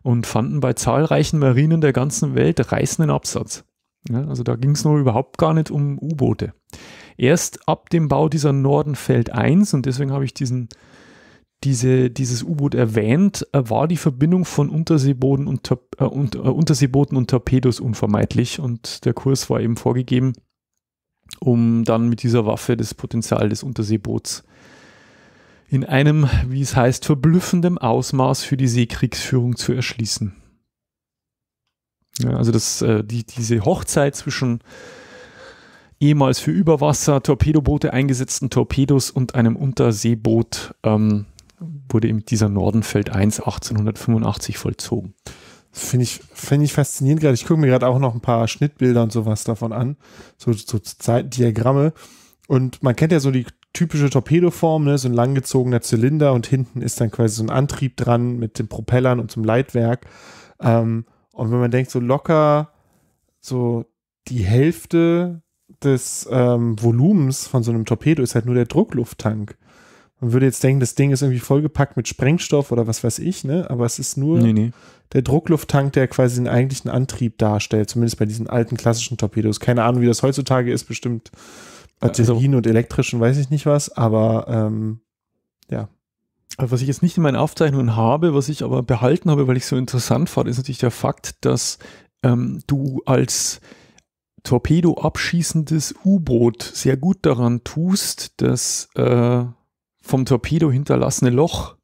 und fanden bei zahlreichen Marinen der ganzen Welt reißenden Absatz. Ja, also da ging es noch überhaupt gar nicht um U-Boote. Erst ab dem Bau dieser Nordenfeld 1, und deswegen habe ich diesen, diese, dieses U-Boot erwähnt, äh, war die Verbindung von Unterseeboden und, äh, und äh, Unterseebooten und Torpedos unvermeidlich und der Kurs war eben vorgegeben um dann mit dieser Waffe das Potenzial des Unterseeboots in einem, wie es heißt, verblüffendem Ausmaß für die Seekriegsführung zu erschließen. Ja, also das, äh, die, diese Hochzeit zwischen ehemals für Überwasser Torpedoboote eingesetzten Torpedos und einem Unterseeboot ähm, wurde mit dieser Nordenfeld 1 1885 vollzogen. Finde ich, finde ich faszinierend gerade. Ich gucke mir gerade auch noch ein paar Schnittbilder und sowas davon an. So, so Zeitdiagramme. Und man kennt ja so die typische Torpedoform, ne? so ein langgezogener Zylinder und hinten ist dann quasi so ein Antrieb dran mit den Propellern und zum Leitwerk. Ähm, und wenn man denkt, so locker so die Hälfte des ähm, Volumens von so einem Torpedo ist halt nur der Drucklufttank. Man würde jetzt denken, das Ding ist irgendwie vollgepackt mit Sprengstoff oder was weiß ich, ne? Aber es ist nur nee, nee der Drucklufttank, der quasi den eigentlichen Antrieb darstellt, zumindest bei diesen alten klassischen Torpedos. Keine Ahnung, wie das heutzutage ist, bestimmt Batterien also, und elektrischen, weiß ich nicht was, aber ähm, ja. Also was ich jetzt nicht in meinen Aufzeichnungen habe, was ich aber behalten habe, weil ich es so interessant fand, ist natürlich der Fakt, dass ähm, du als Torpedo abschießendes U-Boot sehr gut daran tust, das äh, vom Torpedo hinterlassene Loch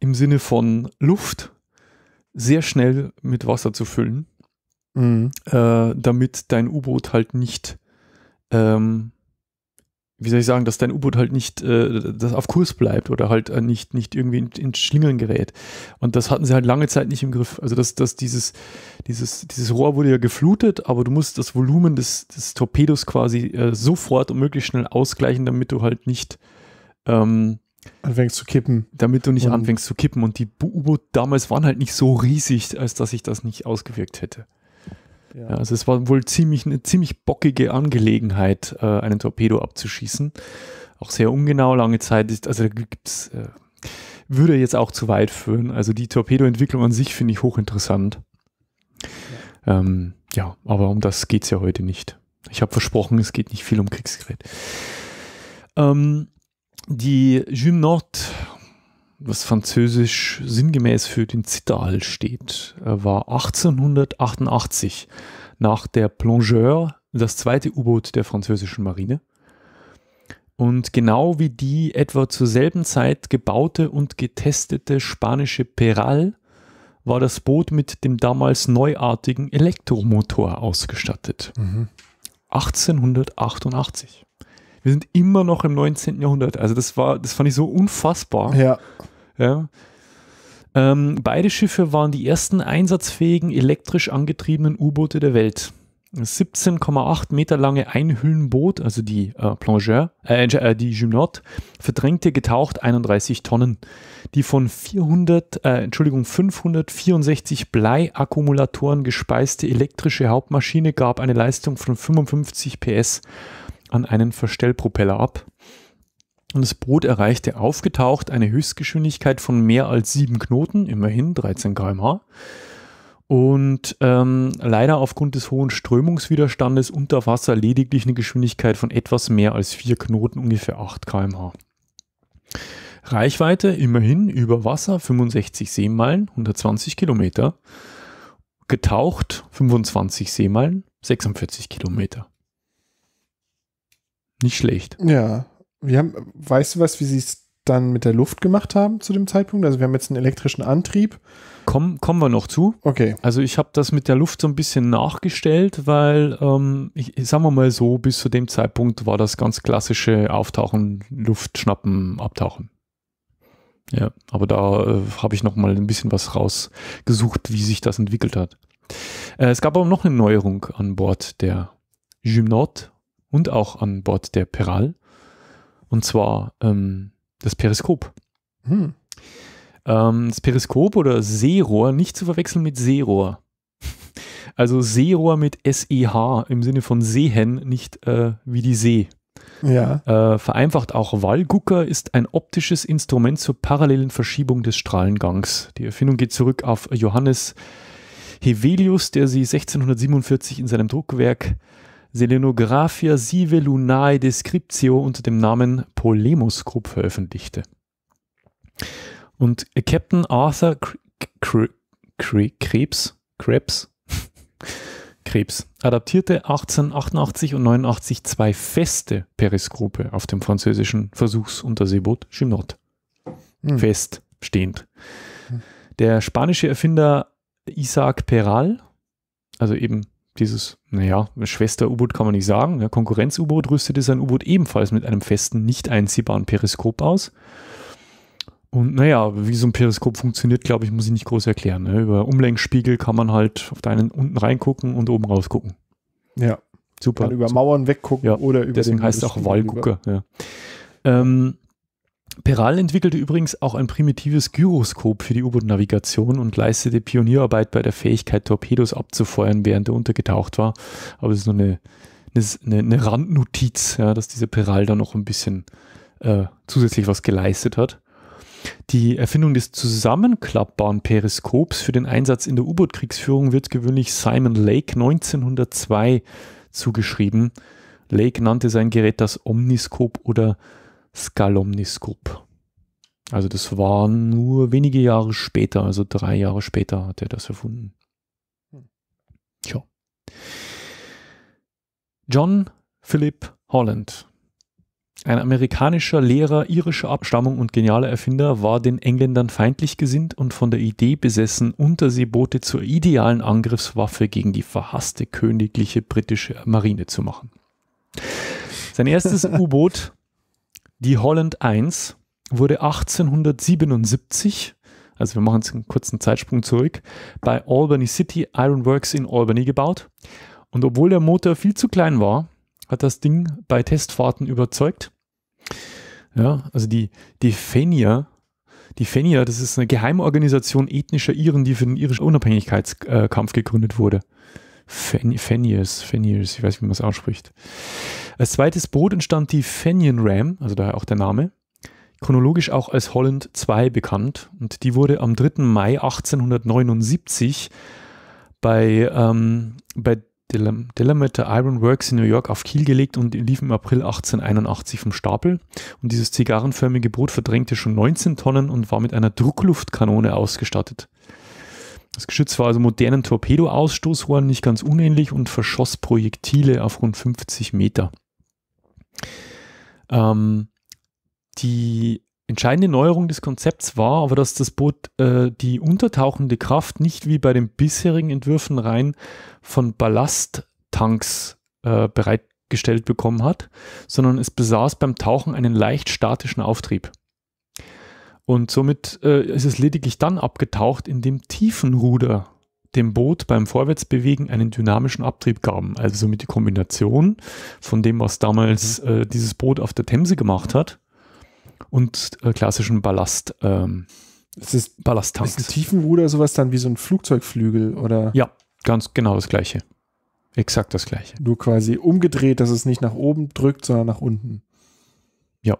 im Sinne von Luft sehr schnell mit Wasser zu füllen, mhm. äh, damit dein U-Boot halt nicht, ähm, wie soll ich sagen, dass dein U-Boot halt nicht äh, das auf Kurs bleibt oder halt äh, nicht, nicht irgendwie ins in Schlingeln gerät. Und das hatten sie halt lange Zeit nicht im Griff. Also dass, dass dieses, dieses, dieses Rohr wurde ja geflutet, aber du musst das Volumen des, des Torpedos quasi äh, sofort und möglichst schnell ausgleichen, damit du halt nicht ähm, Anfängst zu kippen. Damit du nicht und anfängst zu kippen. Und die u boot damals waren halt nicht so riesig, als dass ich das nicht ausgewirkt hätte. Ja. also es war wohl ziemlich, eine ziemlich bockige Angelegenheit, äh, einen Torpedo abzuschießen. Auch sehr ungenau, lange Zeit ist, also da gibt's, äh, würde jetzt auch zu weit führen. Also die Torpedoentwicklung an sich finde ich hochinteressant. Ja. Ähm, ja, aber um das geht es ja heute nicht. Ich habe versprochen, es geht nicht viel um Kriegsgerät. Ähm, die Gymnort, was französisch sinngemäß für den Zitterhall steht, äh, war 1888 nach der Plongeur das zweite U-Boot der französischen Marine. Und genau wie die etwa zur selben Zeit gebaute und getestete spanische Peral war das Boot mit dem damals neuartigen Elektromotor ausgestattet. Mhm. 1888 wir sind immer noch im 19. Jahrhundert. Also das war, das fand ich so unfassbar. Ja. ja. Ähm, beide Schiffe waren die ersten einsatzfähigen elektrisch angetriebenen U-Boote der Welt. 17,8 Meter lange Einhüllenboot, also die äh, Plongeur, äh, äh die Gymnote, verdrängte getaucht 31 Tonnen, die von 400, äh, Entschuldigung, 564 Bleiakkumulatoren gespeiste elektrische Hauptmaschine gab eine Leistung von 55 PS an einen Verstellpropeller ab. Und das Boot erreichte aufgetaucht eine Höchstgeschwindigkeit von mehr als sieben Knoten, immerhin 13 km/h. Und ähm, leider aufgrund des hohen Strömungswiderstandes unter Wasser lediglich eine Geschwindigkeit von etwas mehr als vier Knoten, ungefähr 8 km/h. Reichweite immerhin über Wasser 65 Seemeilen, 120 Kilometer. Getaucht 25 Seemeilen, 46 Kilometer. Nicht schlecht. Ja. Wir haben, weißt du was, wie sie es dann mit der Luft gemacht haben zu dem Zeitpunkt? Also wir haben jetzt einen elektrischen Antrieb. Komm, kommen wir noch zu. Okay. Also ich habe das mit der Luft so ein bisschen nachgestellt, weil, ähm, ich, sagen wir mal so, bis zu dem Zeitpunkt war das ganz klassische Auftauchen, Luft schnappen, abtauchen. Ja, aber da äh, habe ich noch mal ein bisschen was rausgesucht, wie sich das entwickelt hat. Äh, es gab aber noch eine Neuerung an Bord der Gymnote und auch an Bord der Peral. Und zwar ähm, das Periskop. Hm. Ähm, das Periskop oder Seerohr nicht zu verwechseln mit Seerohr. Also Seerohr mit S-E-H im Sinne von Sehen, nicht äh, wie die See. Ja. Äh, vereinfacht auch Wallgucker ist ein optisches Instrument zur parallelen Verschiebung des Strahlengangs. Die Erfindung geht zurück auf Johannes Hevelius, der sie 1647 in seinem Druckwerk Selenographia Lunae Descriptio unter dem Namen Polemus Group veröffentlichte. Und Captain Arthur Krebs, Krebs, Krebs adaptierte 1888 und 89 zwei feste Periskope auf dem französischen Versuchsunterseeboot Gymnot. Hm. Fest stehend. Hm. Der spanische Erfinder Isaac Peral, also eben dieses, naja, Schwester-U-Boot kann man nicht sagen. Ja, Konkurrenz-U-Boot rüstete sein U-Boot ebenfalls mit einem festen, nicht einziehbaren Periskop aus. Und naja, wie so ein Periskop funktioniert, glaube ich, muss ich nicht groß erklären. Ne? Über Umlenkspiegel kann man halt auf deinen unten reingucken und oben rausgucken. Ja. Super. Kann über Mauern weggucken ja, oder über Deswegen heißt es auch Wallgucker. Ja. Ähm, Peral entwickelte übrigens auch ein primitives Gyroskop für die U-Boot-Navigation und leistete Pionierarbeit bei der Fähigkeit, Torpedos abzufeuern, während er untergetaucht war. Aber es ist nur eine, eine, eine Randnotiz, ja, dass dieser Peral da noch ein bisschen äh, zusätzlich was geleistet hat. Die Erfindung des zusammenklappbaren Periskops für den Einsatz in der U-Boot-Kriegsführung wird gewöhnlich Simon Lake 1902 zugeschrieben. Lake nannte sein Gerät das Omniskop oder Skalomniskop. Also das war nur wenige Jahre später, also drei Jahre später hat er das erfunden. Hm. Tja. John Philip Holland, ein amerikanischer Lehrer irischer Abstammung und genialer Erfinder, war den Engländern feindlich gesinnt und von der Idee besessen, Unterseeboote zur idealen Angriffswaffe gegen die verhasste königliche britische Marine zu machen. Sein erstes U-Boot die Holland 1 wurde 1877, also wir machen jetzt einen kurzen Zeitsprung zurück, bei Albany City Ironworks in Albany gebaut. Und obwohl der Motor viel zu klein war, hat das Ding bei Testfahrten überzeugt. Ja, also die, die Fenia, die Fenia, das ist eine Geheimorganisation ethnischer Iren, die für den irischen Unabhängigkeitskampf gegründet wurde. Feniers, Feniers, ich weiß nicht, wie man es ausspricht. Als zweites Boot entstand die Fenian Ram, also daher auch der Name, chronologisch auch als Holland II bekannt. Und die wurde am 3. Mai 1879 bei, ähm, bei Delameter Iron Works in New York auf Kiel gelegt und lief im April 1881 vom Stapel. Und dieses zigarrenförmige Boot verdrängte schon 19 Tonnen und war mit einer Druckluftkanone ausgestattet. Das Geschütz war also modernen Torpedoausstoßrohren nicht ganz unähnlich und verschoss Projektile auf rund 50 Meter. Ähm, die entscheidende Neuerung des Konzepts war aber, dass das Boot äh, die untertauchende Kraft nicht wie bei den bisherigen Entwürfen rein von Ballasttanks äh, bereitgestellt bekommen hat, sondern es besaß beim Tauchen einen leicht statischen Auftrieb. Und somit äh, ist es lediglich dann abgetaucht, indem Tiefenruder dem Boot beim Vorwärtsbewegen einen dynamischen Abtrieb gaben. Also somit die Kombination von dem, was damals mhm. äh, dieses Boot auf der Themse gemacht hat und äh, klassischen Ballast. Ähm, es ist Ballasttanks. Ist ein Tiefenruder sowas dann wie so ein Flugzeugflügel oder? Ja, ganz genau das gleiche. Exakt das gleiche. Nur quasi umgedreht, dass es nicht nach oben drückt, sondern nach unten. Ja.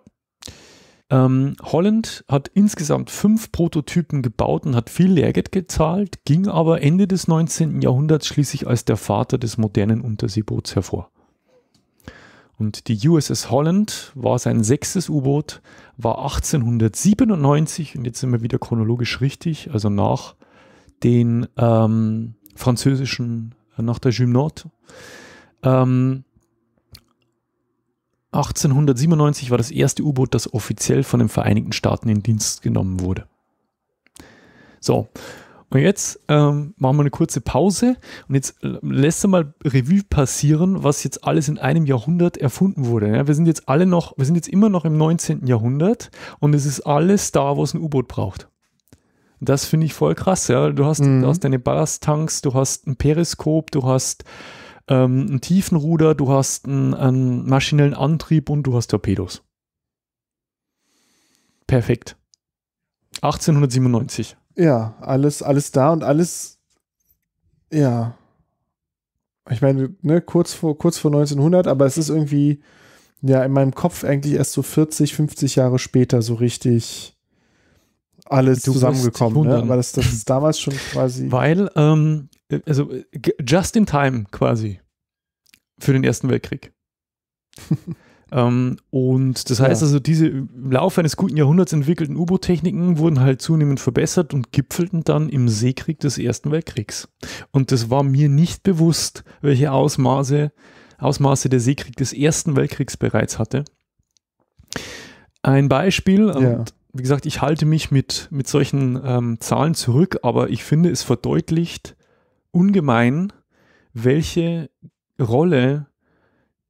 Ähm, Holland hat insgesamt fünf Prototypen gebaut und hat viel Lehrgeld gezahlt, ging aber Ende des 19. Jahrhunderts schließlich als der Vater des modernen Unterseeboots hervor. Und die USS Holland war sein sechstes U-Boot, war 1897, und jetzt sind wir wieder chronologisch richtig, also nach den ähm, französischen, nach der Gymnote, ähm, 1897 war das erste U-Boot, das offiziell von den Vereinigten Staaten in Dienst genommen wurde. So, und jetzt ähm, machen wir eine kurze Pause und jetzt lässt du mal Revue passieren, was jetzt alles in einem Jahrhundert erfunden wurde. Ja, wir sind jetzt alle noch, wir sind jetzt immer noch im 19. Jahrhundert und es ist alles da, wo es ein U-Boot braucht. Das finde ich voll krass. Ja? Du, hast, mhm. du hast deine Ballasttanks, du hast ein Periskop, du hast ähm, ein Tiefenruder, du hast einen, einen maschinellen Antrieb und du hast Torpedos. Perfekt. 1897. Ja, alles, alles da und alles, ja. Ich meine, ne, kurz vor, kurz vor 1900, aber es ist irgendwie, ja, in meinem Kopf eigentlich erst so 40, 50 Jahre später so richtig alles du zusammengekommen, ne? aber das, das ist damals schon quasi. Weil ähm, äh, also äh, just in time quasi für den Ersten Weltkrieg. ähm, und das heißt ja. also, diese im Laufe eines guten Jahrhunderts entwickelten U-Boot-Techniken wurden halt zunehmend verbessert und gipfelten dann im Seekrieg des Ersten Weltkriegs. Und das war mir nicht bewusst, welche Ausmaße, Ausmaße der Seekrieg des Ersten Weltkriegs bereits hatte. Ein Beispiel, ja. und wie gesagt, ich halte mich mit, mit solchen ähm, Zahlen zurück, aber ich finde, es verdeutlicht ungemein, welche Rolle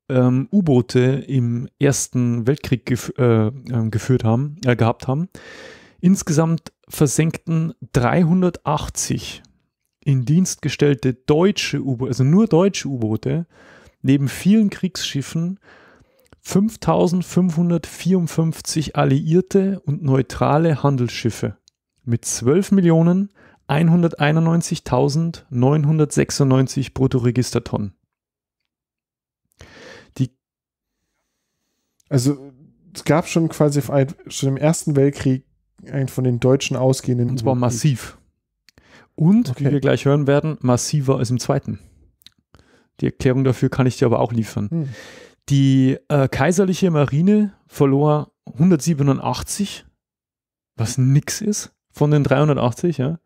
ähm, U-Boote im Ersten Weltkrieg gef äh, ähm, geführt haben, äh, gehabt haben. Insgesamt versenkten 380 in Dienst gestellte deutsche U-Boote, also nur deutsche U-Boote, neben vielen Kriegsschiffen 5554 alliierte und neutrale Handelsschiffe mit 12 Millionen 191.996 Bruttoregistertonnen. Die also es gab schon quasi schon im Ersten Weltkrieg einen von den Deutschen ausgehenden. Und zwar Krieg. massiv. Und, okay. wie wir gleich hören werden, massiver als im Zweiten. Die Erklärung dafür kann ich dir aber auch liefern. Hm. Die äh, kaiserliche Marine verlor 187, was nix ist von den 380, ja.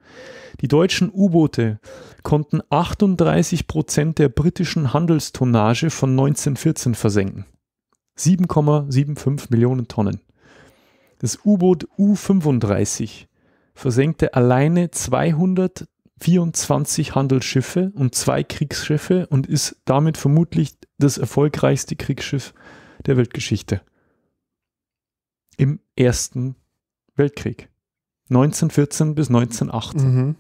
Die deutschen U-Boote konnten 38 Prozent der britischen Handelstonnage von 1914 versenken. 7,75 Millionen Tonnen. Das U-Boot U-35 versenkte alleine 224 Handelsschiffe und zwei Kriegsschiffe und ist damit vermutlich das erfolgreichste Kriegsschiff der Weltgeschichte. Im Ersten Weltkrieg. 1914 bis 1918. Mhm.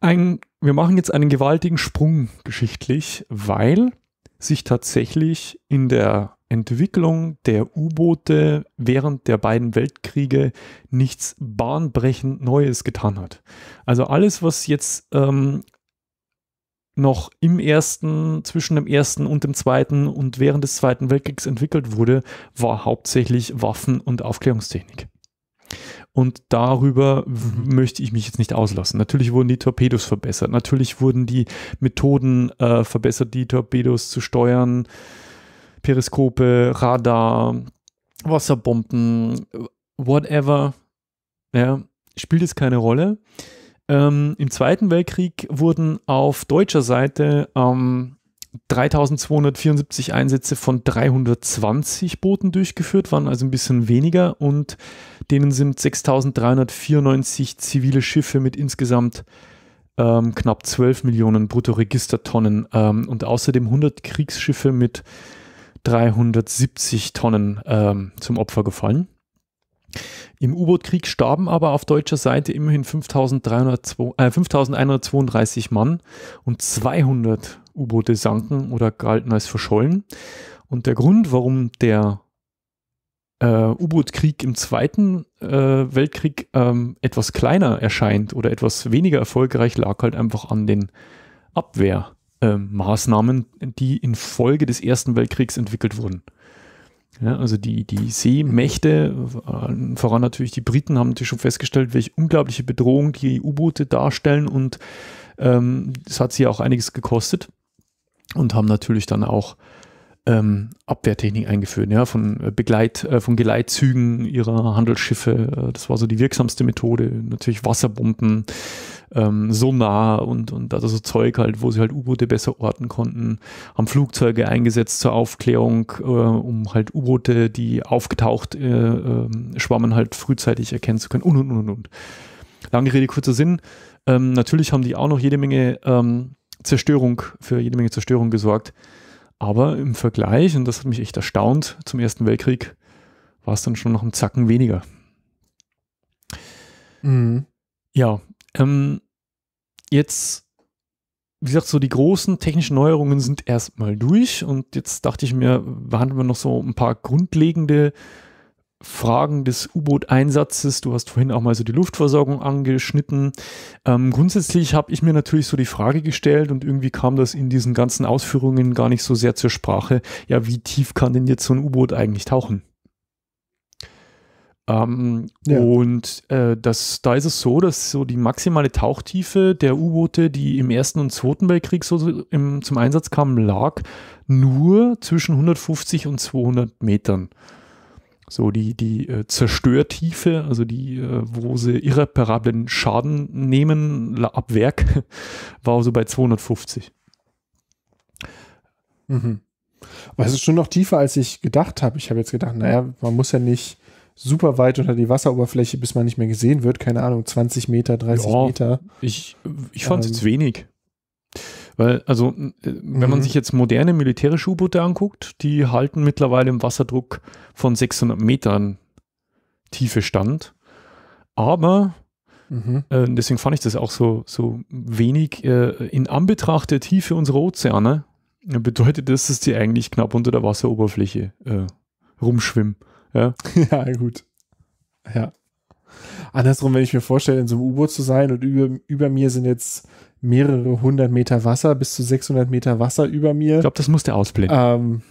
Ein, wir machen jetzt einen gewaltigen Sprung geschichtlich, weil sich tatsächlich in der Entwicklung der U-Boote während der beiden Weltkriege nichts bahnbrechend Neues getan hat. Also alles, was jetzt ähm, noch im ersten, zwischen dem ersten und dem zweiten und während des Zweiten Weltkriegs entwickelt wurde, war hauptsächlich Waffen- und Aufklärungstechnik. Und darüber möchte ich mich jetzt nicht auslassen. Natürlich wurden die Torpedos verbessert. Natürlich wurden die Methoden äh, verbessert, die Torpedos zu steuern. Periskope, Radar, Wasserbomben, whatever. Ja, spielt es keine Rolle. Ähm, Im Zweiten Weltkrieg wurden auf deutscher Seite ähm, 3274 Einsätze von 320 Booten durchgeführt, waren also ein bisschen weniger und denen sind 6394 zivile Schiffe mit insgesamt ähm, knapp 12 Millionen Bruttoregistertonnen ähm, und außerdem 100 Kriegsschiffe mit 370 Tonnen ähm, zum Opfer gefallen. Im U-Boot-Krieg starben aber auf deutscher Seite immerhin 5.302, äh, 5.132 Mann und 200 U-Boote sanken oder galten als verschollen. Und der Grund, warum der äh, U-Boot-Krieg im Zweiten äh, Weltkrieg ähm, etwas kleiner erscheint oder etwas weniger erfolgreich, lag halt einfach an den Abwehrmaßnahmen, die infolge des Ersten Weltkriegs entwickelt wurden. Ja, also die, die Seemächte, voran natürlich die Briten, haben natürlich schon festgestellt, welche unglaubliche Bedrohung die U-Boote darstellen und ähm, das hat sie auch einiges gekostet und haben natürlich dann auch ähm, Abwehrtechnik eingeführt, ja, von äh, Begleit, äh, von Geleitzügen ihrer Handelsschiffe. Äh, das war so die wirksamste Methode. Natürlich Wasserbomben, ähm, nah und, und also so Zeug halt, wo sie halt U-Boote besser orten konnten, haben Flugzeuge eingesetzt zur Aufklärung, äh, um halt U-Boote, die aufgetaucht äh, äh, schwammen, halt frühzeitig erkennen zu können und und und und. Lange Rede, kurzer Sinn. Ähm, natürlich haben die auch noch jede Menge ähm, Zerstörung, für jede Menge Zerstörung gesorgt. Aber im Vergleich, und das hat mich echt erstaunt, zum Ersten Weltkrieg war es dann schon noch ein Zacken weniger. Mhm. Ja, ähm, jetzt, wie gesagt, so die großen technischen Neuerungen sind erstmal durch und jetzt dachte ich mir, behandeln wir noch so ein paar grundlegende Fragen des U-Boot-Einsatzes. Du hast vorhin auch mal so die Luftversorgung angeschnitten. Ähm, grundsätzlich habe ich mir natürlich so die Frage gestellt und irgendwie kam das in diesen ganzen Ausführungen gar nicht so sehr zur Sprache. Ja, wie tief kann denn jetzt so ein U-Boot eigentlich tauchen? Ähm, ja. Und äh, das, da ist es so, dass so die maximale Tauchtiefe der U-Boote, die im Ersten und Zweiten Weltkrieg so im, zum Einsatz kamen, lag nur zwischen 150 und 200 Metern. So die, die äh, Zerstörtiefe, also die, äh, wo sie irreparablen Schaden nehmen ab Werk, war so bei 250. Mhm. Aber es ist schon noch tiefer, als ich gedacht habe. Ich habe jetzt gedacht, naja, man muss ja nicht super weit unter die Wasseroberfläche, bis man nicht mehr gesehen wird. Keine Ahnung, 20 Meter, 30 ja, Meter. Ich, ich fand es ähm, jetzt wenig. Weil, also, äh, wenn man mhm. sich jetzt moderne militärische U-Boote anguckt, die halten mittlerweile im Wasserdruck von 600 Metern Tiefe stand. Aber, mhm. Äh, deswegen fand ich das auch so, so wenig, äh, in Anbetracht der Tiefe unserer Ozeane bedeutet das, dass die eigentlich knapp unter der Wasseroberfläche äh, rumschwimmen. Ja, ja gut. Ja. Andersrum, wenn ich mir vorstelle, in so einem U-Boot zu sein und über, über mir sind jetzt mehrere hundert Meter Wasser, bis zu 600 Meter Wasser über mir. Ich glaube, das muss der ausblenden. Ähm,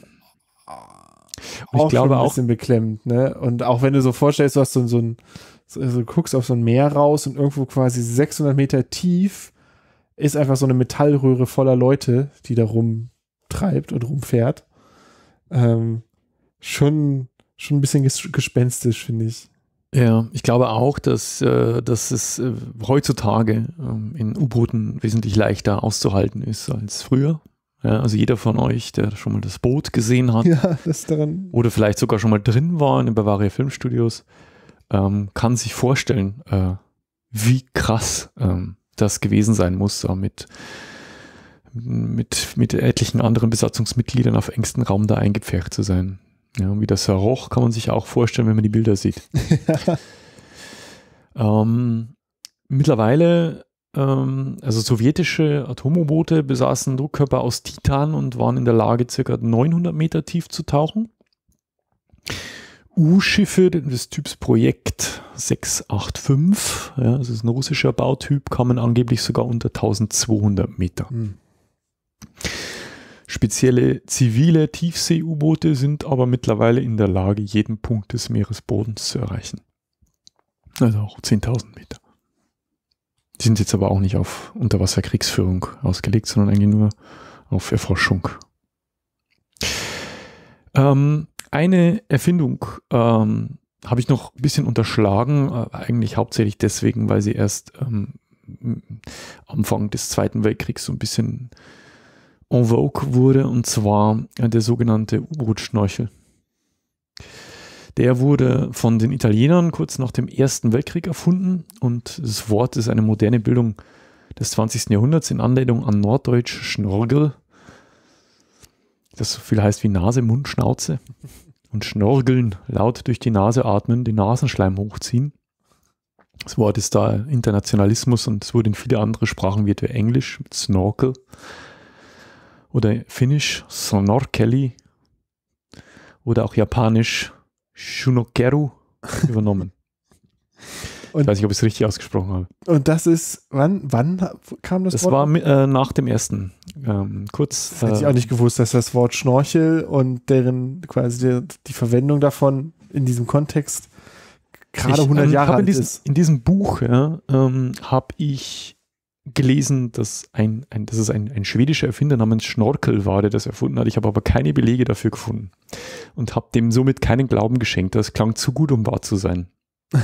auch ich glaube ein auch. bisschen beklemmt, ne? Und auch wenn du so vorstellst, du hast so, so ein, so, also du guckst auf so ein Meer raus und irgendwo quasi 600 Meter tief ist einfach so eine Metallröhre voller Leute, die da rumtreibt und rumfährt. Ähm, schon schon ein bisschen gespenstisch, finde ich. Ja, ich glaube auch, dass, äh, dass es äh, heutzutage ähm, in U-Booten wesentlich leichter auszuhalten ist als früher. Ja, also jeder von euch, der schon mal das Boot gesehen hat ja, oder vielleicht sogar schon mal drin war in den Bavaria Filmstudios, ähm, kann sich vorstellen, äh, wie krass ähm, das gewesen sein muss, da mit mit, mit etlichen anderen Besatzungsmitgliedern auf engstem Raum da eingepfercht zu sein. Ja, wie das roch, kann man sich auch vorstellen, wenn man die Bilder sieht. ähm, mittlerweile, ähm, also sowjetische Atomuboote besaßen Druckkörper aus Titan und waren in der Lage, ca. 900 Meter tief zu tauchen. U-Schiffe des Typs Projekt 685, ja, das ist ein russischer Bautyp, kamen angeblich sogar unter 1200 Meter. Mhm. Spezielle zivile Tiefsee-U-Boote sind aber mittlerweile in der Lage, jeden Punkt des Meeresbodens zu erreichen. Also auch 10.000 Meter. Die sind jetzt aber auch nicht auf Unterwasserkriegsführung ausgelegt, sondern eigentlich nur auf Erforschung. Ähm, eine Erfindung ähm, habe ich noch ein bisschen unterschlagen, äh, eigentlich hauptsächlich deswegen, weil sie erst ähm, Anfang des Zweiten Weltkriegs so ein bisschen en vogue wurde, und zwar der sogenannte U-Boot-Schnorchel. Der wurde von den Italienern kurz nach dem Ersten Weltkrieg erfunden und das Wort ist eine moderne Bildung des 20. Jahrhunderts in Anlehnung an Norddeutsch Schnorgel, das so viel heißt wie Nase, Mund, Schnauze und Schnorgeln, laut durch die Nase atmen, den Nasenschleim hochziehen. Das Wort ist da Internationalismus und es wurde in viele andere Sprachen wie etwa Englisch mit Snorkel oder Finnisch Sonorkeli oder auch Japanisch Shunokeru übernommen. Und, ich weiß nicht, ob ich es richtig ausgesprochen habe. Und das ist, wann, wann kam das, das Wort? Das war äh, nach dem ersten. Ähm, kurz. Das äh, hätte ich auch äh, nicht gewusst, dass das Wort Schnorchel und deren quasi der, die Verwendung davon in diesem Kontext gerade ich, 100 ähm, Jahre alt in diesem, ist. In diesem Buch ja, ähm, habe ich gelesen, dass, ein, ein, dass es ein, ein schwedischer Erfinder namens Schnorkel war, der das erfunden hat. Ich habe aber keine Belege dafür gefunden und habe dem somit keinen Glauben geschenkt. Das klang zu gut, um wahr zu sein.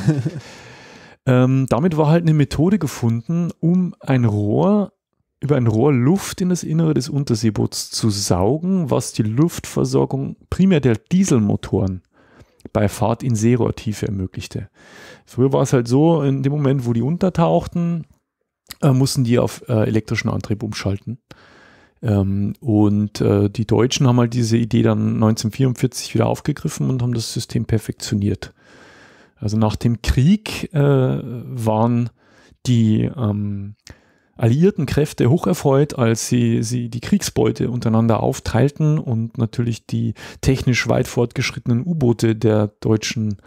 ähm, damit war halt eine Methode gefunden, um ein Rohr über ein Rohr Luft in das Innere des Unterseeboots zu saugen, was die Luftversorgung primär der Dieselmotoren bei Fahrt in Seerohrtiefe ermöglichte. Früher war es halt so, in dem Moment, wo die untertauchten, äh, mussten die auf äh, elektrischen Antrieb umschalten. Ähm, und äh, die Deutschen haben halt diese Idee dann 1944 wieder aufgegriffen und haben das System perfektioniert. Also nach dem Krieg äh, waren die ähm, alliierten Kräfte hocherfreut, als sie, sie die Kriegsbeute untereinander aufteilten und natürlich die technisch weit fortgeschrittenen U-Boote der deutschen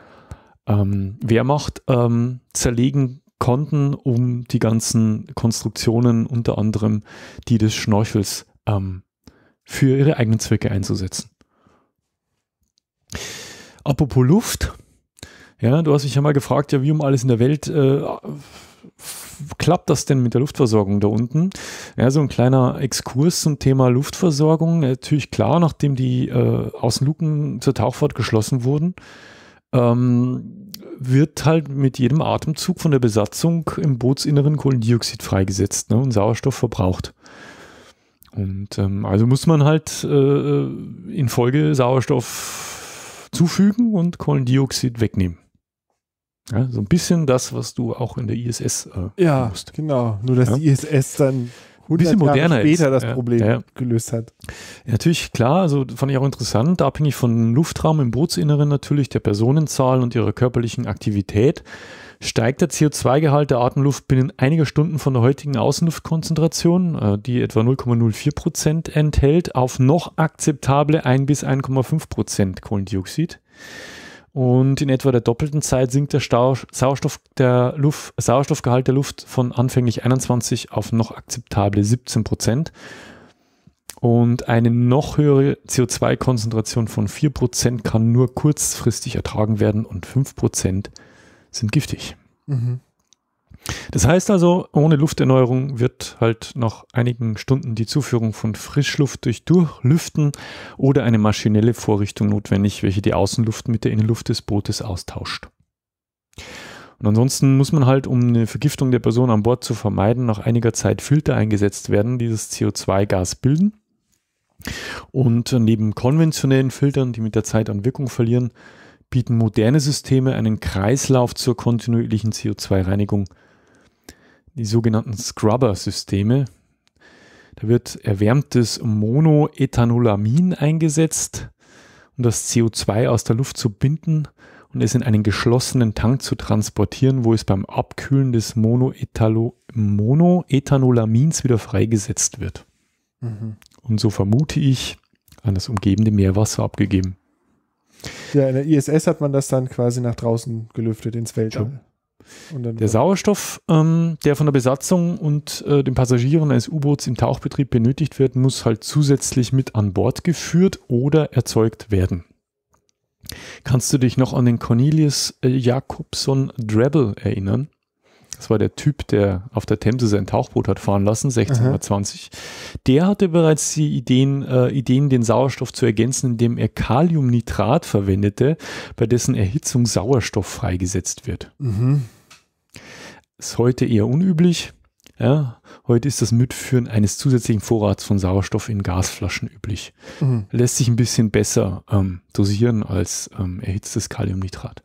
ähm, Wehrmacht ähm, zerlegen konnten, um die ganzen Konstruktionen, unter anderem die des Schnorchels, ähm, für ihre eigenen Zwecke einzusetzen. Apropos Luft, ja, du hast mich ja mal gefragt, ja, wie um alles in der Welt äh, klappt das denn mit der Luftversorgung da unten? Ja, so ein kleiner Exkurs zum Thema Luftversorgung. Natürlich klar, nachdem die äh, Außenluken zur Tauchfahrt geschlossen wurden, ähm, wird halt mit jedem Atemzug von der Besatzung im Bootsinneren Kohlendioxid freigesetzt ne, und Sauerstoff verbraucht. Und ähm, also muss man halt äh, in Folge Sauerstoff zufügen und Kohlendioxid wegnehmen. Ja, so ein bisschen das, was du auch in der ISS äh, ja, musst. Genau, nur dass ja? die ISS dann bisschen moderner Jahre später das Problem ja. gelöst hat. Ja, natürlich, klar, also fand ich auch interessant, abhängig von Luftraum im Bootsinneren natürlich, der Personenzahl und ihrer körperlichen Aktivität, steigt der CO2-Gehalt der Atemluft binnen einiger Stunden von der heutigen Außenluftkonzentration, äh, die etwa 0,04 Prozent enthält, auf noch akzeptable 1 bis 1,5 Prozent Kohlendioxid. Und in etwa der doppelten Zeit sinkt der, Stau Sauerstoff der Luft, Sauerstoffgehalt der Luft von anfänglich 21 auf noch akzeptable 17 Prozent. Und eine noch höhere CO2-Konzentration von 4 Prozent kann nur kurzfristig ertragen werden und 5 Prozent sind giftig. Mhm. Das heißt also, ohne Lufterneuerung wird halt nach einigen Stunden die Zuführung von Frischluft durch Durchlüften oder eine maschinelle Vorrichtung notwendig, welche die Außenluft mit der Innenluft des Bootes austauscht. Und ansonsten muss man halt, um eine Vergiftung der Person an Bord zu vermeiden, nach einiger Zeit Filter eingesetzt werden, die das CO2-Gas bilden. Und neben konventionellen Filtern, die mit der Zeit an Wirkung verlieren, bieten moderne Systeme einen Kreislauf zur kontinuierlichen CO2-Reinigung die sogenannten Scrubber-Systeme. Da wird erwärmtes Monoethanolamin eingesetzt, um das CO2 aus der Luft zu binden und es in einen geschlossenen Tank zu transportieren, wo es beim Abkühlen des Monoethanolamins wieder freigesetzt wird. Mhm. Und so vermute ich, an das umgebende Meerwasser abgegeben. Ja, in der ISS hat man das dann quasi nach draußen gelüftet ins Weltall der Sauerstoff, ähm, der von der Besatzung und äh, den Passagieren eines U-Boots im Tauchbetrieb benötigt wird, muss halt zusätzlich mit an Bord geführt oder erzeugt werden. Kannst du dich noch an den Cornelius äh, Jacobson Drebel erinnern? das war der Typ, der auf der Themse sein Tauchboot hat fahren lassen, 1620, mhm. der hatte bereits die Ideen, äh, Ideen, den Sauerstoff zu ergänzen, indem er Kaliumnitrat verwendete, bei dessen Erhitzung Sauerstoff freigesetzt wird. Mhm. Ist heute eher unüblich. Ja, heute ist das Mitführen eines zusätzlichen Vorrats von Sauerstoff in Gasflaschen üblich. Mhm. Lässt sich ein bisschen besser ähm, dosieren als ähm, erhitztes Kaliumnitrat.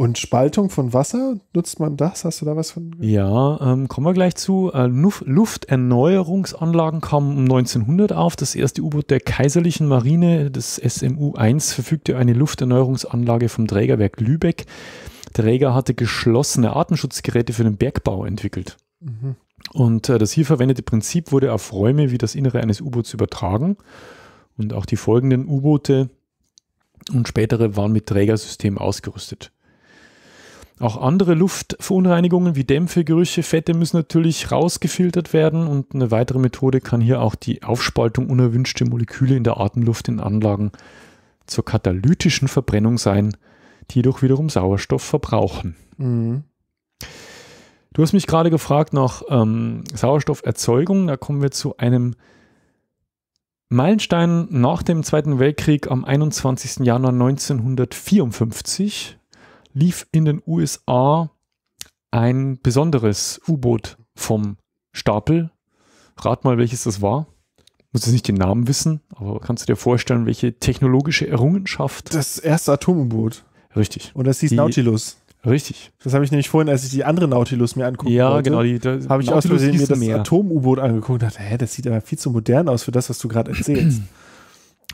Und Spaltung von Wasser, nutzt man das? Hast du da was von? Ja, ähm, kommen wir gleich zu. Äh, Lufterneuerungsanlagen kamen um 1900 auf. Das erste U-Boot der Kaiserlichen Marine, das SMU-1, verfügte eine Lufterneuerungsanlage vom Trägerwerk Lübeck. Träger hatte geschlossene Artenschutzgeräte für den Bergbau entwickelt. Mhm. Und äh, das hier verwendete Prinzip wurde auf Räume wie das Innere eines U-Boots übertragen. Und auch die folgenden U-Boote und spätere waren mit Trägersystem ausgerüstet. Auch andere Luftverunreinigungen wie Dämpfe, Gerüche, Fette müssen natürlich rausgefiltert werden und eine weitere Methode kann hier auch die Aufspaltung unerwünschter Moleküle in der Atemluft in Anlagen zur katalytischen Verbrennung sein, die jedoch wiederum Sauerstoff verbrauchen. Mhm. Du hast mich gerade gefragt nach ähm, Sauerstofferzeugung. Da kommen wir zu einem Meilenstein nach dem Zweiten Weltkrieg am 21. Januar 1954 lief in den USA ein besonderes U-Boot vom Stapel. Rat mal, welches das war. Muss jetzt nicht den Namen wissen, aber kannst du dir vorstellen, welche technologische Errungenschaft? Das erste Atom-U-Boot. Richtig. Und das hieß die, Nautilus. Richtig. Das habe ich nämlich vorhin, als ich die andere Nautilus mir angucken ja, wollte, genau, habe ich aus Versehen mir das Atom-U-Boot angeguckt und dachte, hä, das sieht aber viel zu modern aus für das, was du gerade erzählst.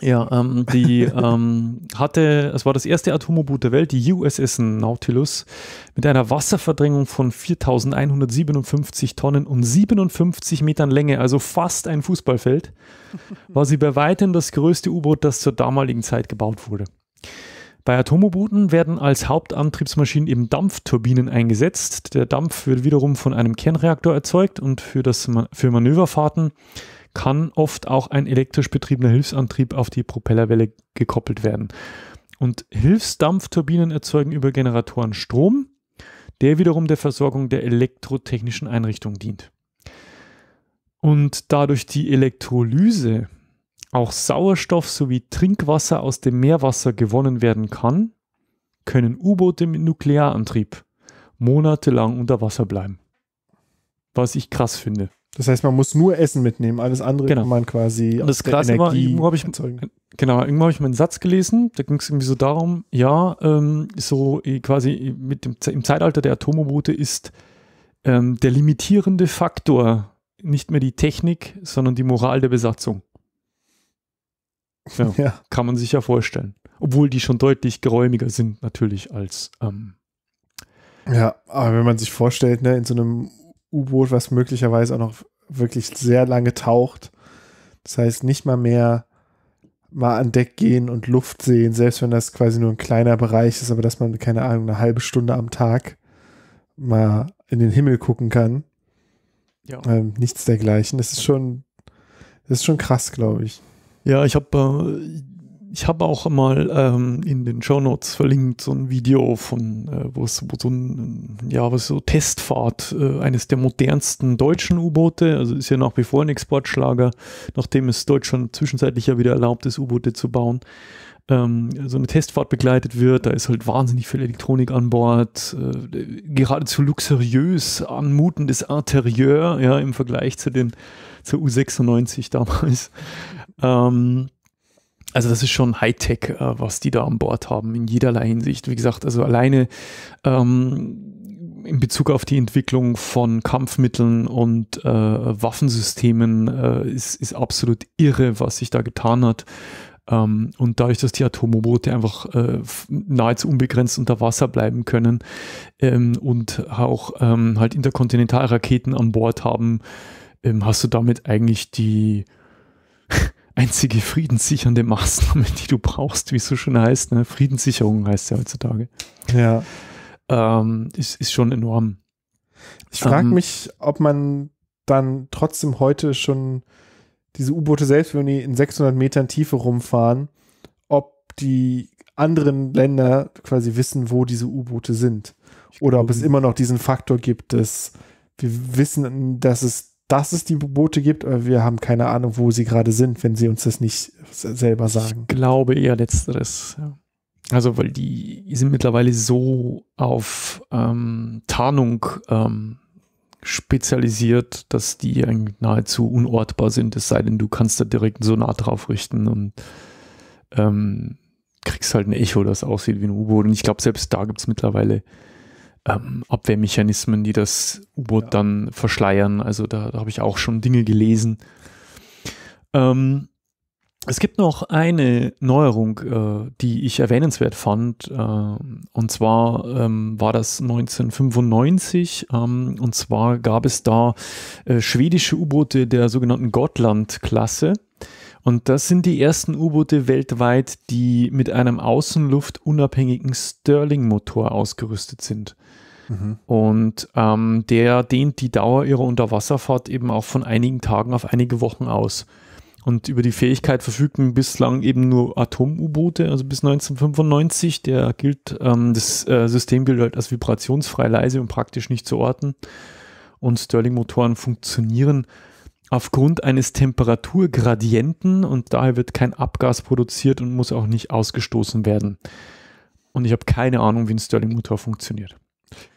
Ja, ähm, die ähm, hatte, es war das erste Atomoboot der Welt, die USS Nautilus, mit einer Wasserverdrängung von 4157 Tonnen und 57 Metern Länge, also fast ein Fußballfeld, war sie bei weitem das größte U-Boot, das zur damaligen Zeit gebaut wurde. Bei Atomobooten werden als Hauptantriebsmaschinen eben Dampfturbinen eingesetzt. Der Dampf wird wiederum von einem Kernreaktor erzeugt und für, das, für Manöverfahrten kann oft auch ein elektrisch betriebener Hilfsantrieb auf die Propellerwelle gekoppelt werden. Und Hilfsdampfturbinen erzeugen über Generatoren Strom, der wiederum der Versorgung der elektrotechnischen Einrichtung dient. Und da durch die Elektrolyse auch Sauerstoff sowie Trinkwasser aus dem Meerwasser gewonnen werden kann, können U-Boote mit Nuklearantrieb monatelang unter Wasser bleiben. Was ich krass finde. Das heißt, man muss nur Essen mitnehmen, alles andere genau. kann man quasi und das aus der Energie irgendwo ich, erzeugen. Genau, irgendwo habe ich meinen Satz gelesen, da ging es irgendwie so darum, ja, ähm, so äh, quasi mit dem, im Zeitalter der Atomobote ist ähm, der limitierende Faktor nicht mehr die Technik, sondern die Moral der Besatzung. Ja, ja. Kann man sich ja vorstellen. Obwohl die schon deutlich geräumiger sind natürlich als ähm, ja, aber wenn man sich vorstellt, ne, in so einem U-Boot, was möglicherweise auch noch wirklich sehr lange taucht. Das heißt, nicht mal mehr mal an Deck gehen und Luft sehen, selbst wenn das quasi nur ein kleiner Bereich ist, aber dass man, keine Ahnung, eine halbe Stunde am Tag mal in den Himmel gucken kann. Ja. Ähm, nichts dergleichen. Das ist schon, das ist schon krass, glaube ich. Ja, ich habe äh, ich habe auch mal ähm, in den Show Notes verlinkt so ein Video von, äh, wo es wo so ein, ja, was so Testfahrt äh, eines der modernsten deutschen U-Boote, also ist ja nach wie vor ein Exportschlager, nachdem es Deutschland zwischenzeitlich ja wieder erlaubt ist, U-Boote zu bauen. Ähm, so eine Testfahrt begleitet wird, da ist halt wahnsinnig viel Elektronik an Bord, äh, geradezu luxuriös anmutendes Interieur, ja, im Vergleich zu den zur U96 damals. Ähm, also das ist schon Hightech, äh, was die da an Bord haben, in jederlei Hinsicht. Wie gesagt, also alleine ähm, in Bezug auf die Entwicklung von Kampfmitteln und äh, Waffensystemen äh, ist, ist absolut irre, was sich da getan hat. Um, ähm, und dadurch, dass die Atomboote einfach äh, nahezu unbegrenzt unter Wasser bleiben können ähm, und auch ähm, halt Interkontinentalraketen an Bord haben, ähm, hast du damit eigentlich die einzige friedenssichernde Maßnahme, die du brauchst, wie es so schön heißt. Ne? Friedenssicherung heißt ja heutzutage. Ja. Ähm, ist, ist schon enorm. Ich frage ähm, mich, ob man dann trotzdem heute schon diese U-Boote, selbst wenn die in 600 Metern Tiefe rumfahren, ob die anderen Länder quasi wissen, wo diese U-Boote sind. Oder ob es immer noch diesen Faktor gibt, dass wir wissen, dass es dass es die Boote gibt, aber wir haben keine Ahnung, wo sie gerade sind, wenn sie uns das nicht selber sagen. Ich glaube eher letzteres. Also, weil die sind mittlerweile so auf ähm, Tarnung ähm, spezialisiert, dass die eigentlich nahezu unortbar sind, es sei denn, du kannst da direkt ein Sonar drauf richten und ähm, kriegst halt ein Echo, das aussieht wie ein U-Boot. Und ich glaube, selbst da gibt es mittlerweile ähm, Abwehrmechanismen, die das U-Boot ja. dann verschleiern. Also da, da habe ich auch schon Dinge gelesen. Ähm, es gibt noch eine Neuerung, äh, die ich erwähnenswert fand. Äh, und zwar ähm, war das 1995. Ähm, und zwar gab es da äh, schwedische U-Boote der sogenannten Gotland-Klasse. Und das sind die ersten U-Boote weltweit, die mit einem außenluftunabhängigen Stirling-Motor ausgerüstet sind. Mhm. Und ähm, der dehnt die Dauer ihrer Unterwasserfahrt eben auch von einigen Tagen auf einige Wochen aus. Und über die Fähigkeit verfügten bislang eben nur Atom-U-Boote, also bis 1995. Der gilt, ähm, das äh, System gilt halt als vibrationsfrei leise und praktisch nicht zu orten. Und Stirling-Motoren funktionieren aufgrund eines Temperaturgradienten und daher wird kein Abgas produziert und muss auch nicht ausgestoßen werden. Und ich habe keine Ahnung, wie ein Stirling-Motor funktioniert.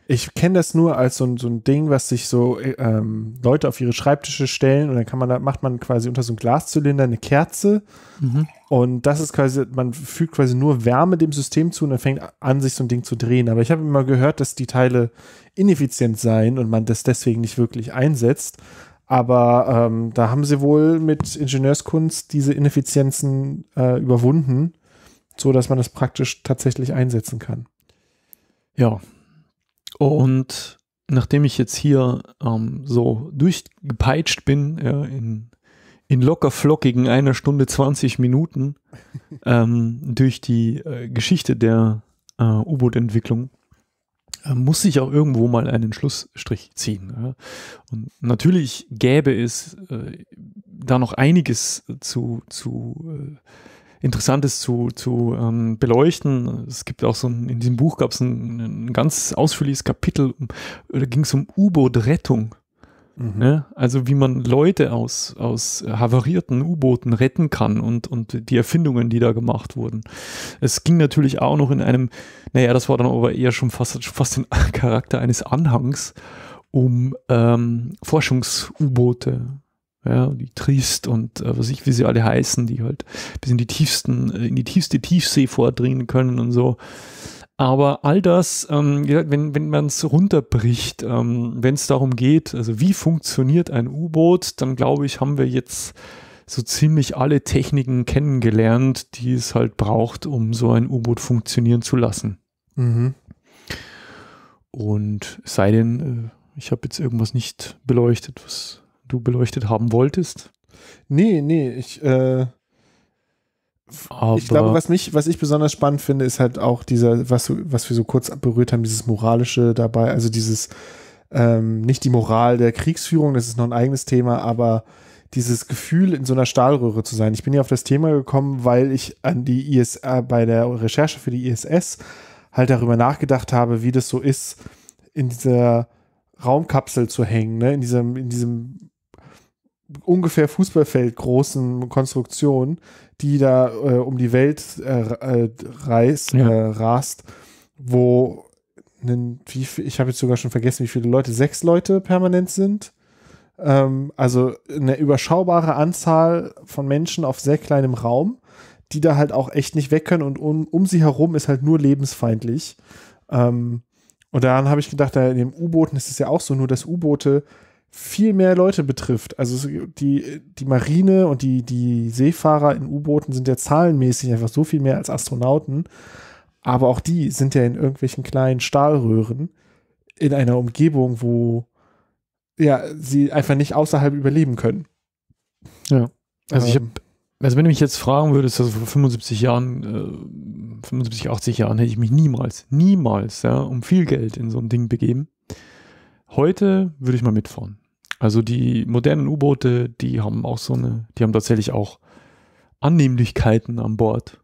Ich kenne das nur als so ein, so ein Ding, was sich so ähm, Leute auf ihre Schreibtische stellen und dann kann man da, macht man quasi unter so einem Glaszylinder eine Kerze mhm. und das ist quasi, man fügt quasi nur Wärme dem System zu und dann fängt an, sich so ein Ding zu drehen. Aber ich habe immer gehört, dass die Teile ineffizient seien und man das deswegen nicht wirklich einsetzt. Aber ähm, da haben sie wohl mit Ingenieurskunst diese Ineffizienzen äh, überwunden, so dass man das praktisch tatsächlich einsetzen kann. Ja. Und nachdem ich jetzt hier ähm, so durchgepeitscht bin, ja, in, in locker flockigen einer Stunde 20 Minuten ähm, durch die äh, Geschichte der äh, U-Boot-Entwicklung, äh, muss sich auch irgendwo mal einen Schlussstrich ziehen. Und natürlich gäbe es äh, da noch einiges zu, zu äh, Interessantes zu, zu ähm, beleuchten. Es gibt auch so ein, in diesem Buch gab es ein, ein, ganz ausführliches Kapitel, da ging es um U-Boot-Rettung. Mhm. Ne? Also wie man Leute aus, aus havarierten U-Booten retten kann und, und die Erfindungen, die da gemacht wurden. Es ging natürlich auch noch in einem, naja, das war dann aber eher schon fast, fast den Charakter eines Anhangs um ähm, Forschungs-U-Boote. Ja, die Triest und äh, was ich, wie sie alle heißen, die halt bis in die tiefsten, äh, in die tiefste Tiefsee vordringen können und so. Aber all das, ähm, wenn, wenn man es runterbricht, ähm, wenn es darum geht, also wie funktioniert ein U-Boot, dann glaube ich, haben wir jetzt so ziemlich alle Techniken kennengelernt, die es halt braucht, um so ein U-Boot funktionieren zu lassen. Mhm. Und sei denn, äh, ich habe jetzt irgendwas nicht beleuchtet, was du beleuchtet haben wolltest. Nee, nee, ich, äh, aber ich glaube, was mich, was ich besonders spannend finde, ist halt auch dieser, was, was wir so kurz berührt haben, dieses moralische dabei, also dieses ähm, nicht die Moral der Kriegsführung, das ist noch ein eigenes Thema, aber dieses Gefühl, in so einer Stahlröhre zu sein. Ich bin ja auf das Thema gekommen, weil ich an die IS, äh, bei der Recherche für die ISS halt darüber nachgedacht habe, wie das so ist, in dieser Raumkapsel zu hängen, ne? in diesem, in diesem ungefähr Fußballfeld großen Konstruktion, die da äh, um die Welt äh, äh reist, ja. äh, rast, wo einen, wie viel, ich habe jetzt sogar schon vergessen, wie viele Leute, sechs Leute permanent sind. Ähm, also eine überschaubare Anzahl von Menschen auf sehr kleinem Raum, die da halt auch echt nicht weg können und um, um sie herum ist halt nur lebensfeindlich. Ähm, und daran habe ich gedacht, da in den U-Booten ist es ja auch so, nur dass U-Boote viel mehr Leute betrifft. Also die, die Marine und die, die Seefahrer in U-Booten sind ja zahlenmäßig einfach so viel mehr als Astronauten. Aber auch die sind ja in irgendwelchen kleinen Stahlröhren in einer Umgebung, wo ja, sie einfach nicht außerhalb überleben können. Ja. Also ich habe ähm. also wenn du mich jetzt fragen würdest, also vor 75 Jahren, äh, 75, 80 Jahren hätte ich mich niemals, niemals, ja, um viel Geld in so ein Ding begeben. Heute würde ich mal mitfahren. Also die modernen U-Boote, die haben auch so eine, die haben tatsächlich auch Annehmlichkeiten an Bord.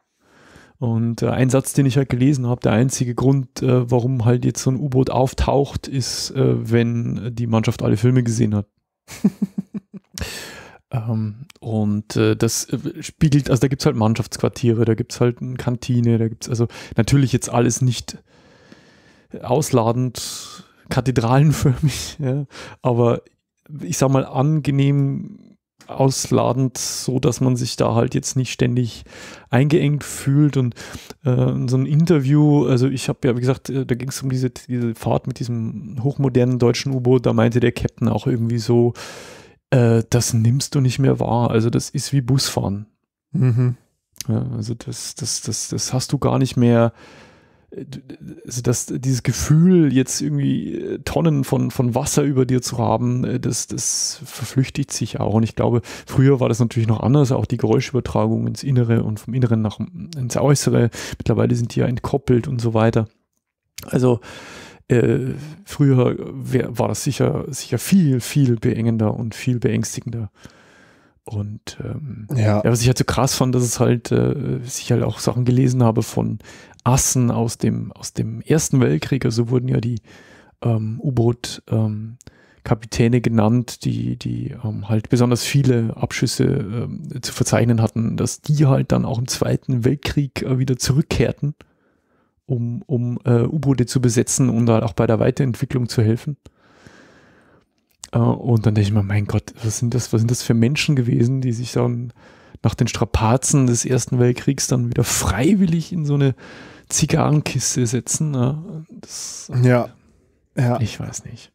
Und äh, ein Satz, den ich halt gelesen habe, der einzige Grund, äh, warum halt jetzt so ein U-Boot auftaucht, ist, äh, wenn die Mannschaft alle Filme gesehen hat. ähm, und äh, das äh, spiegelt, also da gibt es halt Mannschaftsquartiere, da gibt es halt eine Kantine, da gibt es also natürlich jetzt alles nicht ausladend kathedralenförmig, ja, aber ich sag mal angenehm ausladend, so dass man sich da halt jetzt nicht ständig eingeengt fühlt und äh, so ein Interview, also ich habe ja, wie gesagt, äh, da ging es um diese, diese Fahrt mit diesem hochmodernen deutschen U-Boot, da meinte der Captain auch irgendwie so, äh, das nimmst du nicht mehr wahr, also das ist wie Busfahren. Mhm. Ja, also das, das, das, das hast du gar nicht mehr, also dieses Gefühl, jetzt irgendwie äh, Tonnen von, von Wasser über dir zu haben, äh, das, das verflüchtigt sich auch. Und ich glaube, früher war das natürlich noch anders, auch die Geräuschübertragung ins Innere und vom Inneren nach ins Äußere. Mittlerweile sind die ja entkoppelt und so weiter. Also äh, früher wär, war das sicher, sicher viel, viel beengender und viel beängstigender. Und ähm, ja. ja. was ich halt so krass fand, dass es halt, äh, dass ich halt auch Sachen gelesen habe von Assen aus dem, aus dem Ersten Weltkrieg. Also wurden ja die ähm, U-Boot-Kapitäne ähm, genannt, die, die ähm, halt besonders viele Abschüsse ähm, zu verzeichnen hatten, dass die halt dann auch im Zweiten Weltkrieg äh, wieder zurückkehrten, um, um äh, U-Boote zu besetzen und halt auch bei der Weiterentwicklung zu helfen. Äh, und dann denke ich mir, mein Gott, was sind das, was sind das für Menschen gewesen, die sich dann nach den Strapazen des Ersten Weltkriegs dann wieder freiwillig in so eine Zigarrenkiste setzen. Ne? Das, ja. ja. Ich weiß nicht.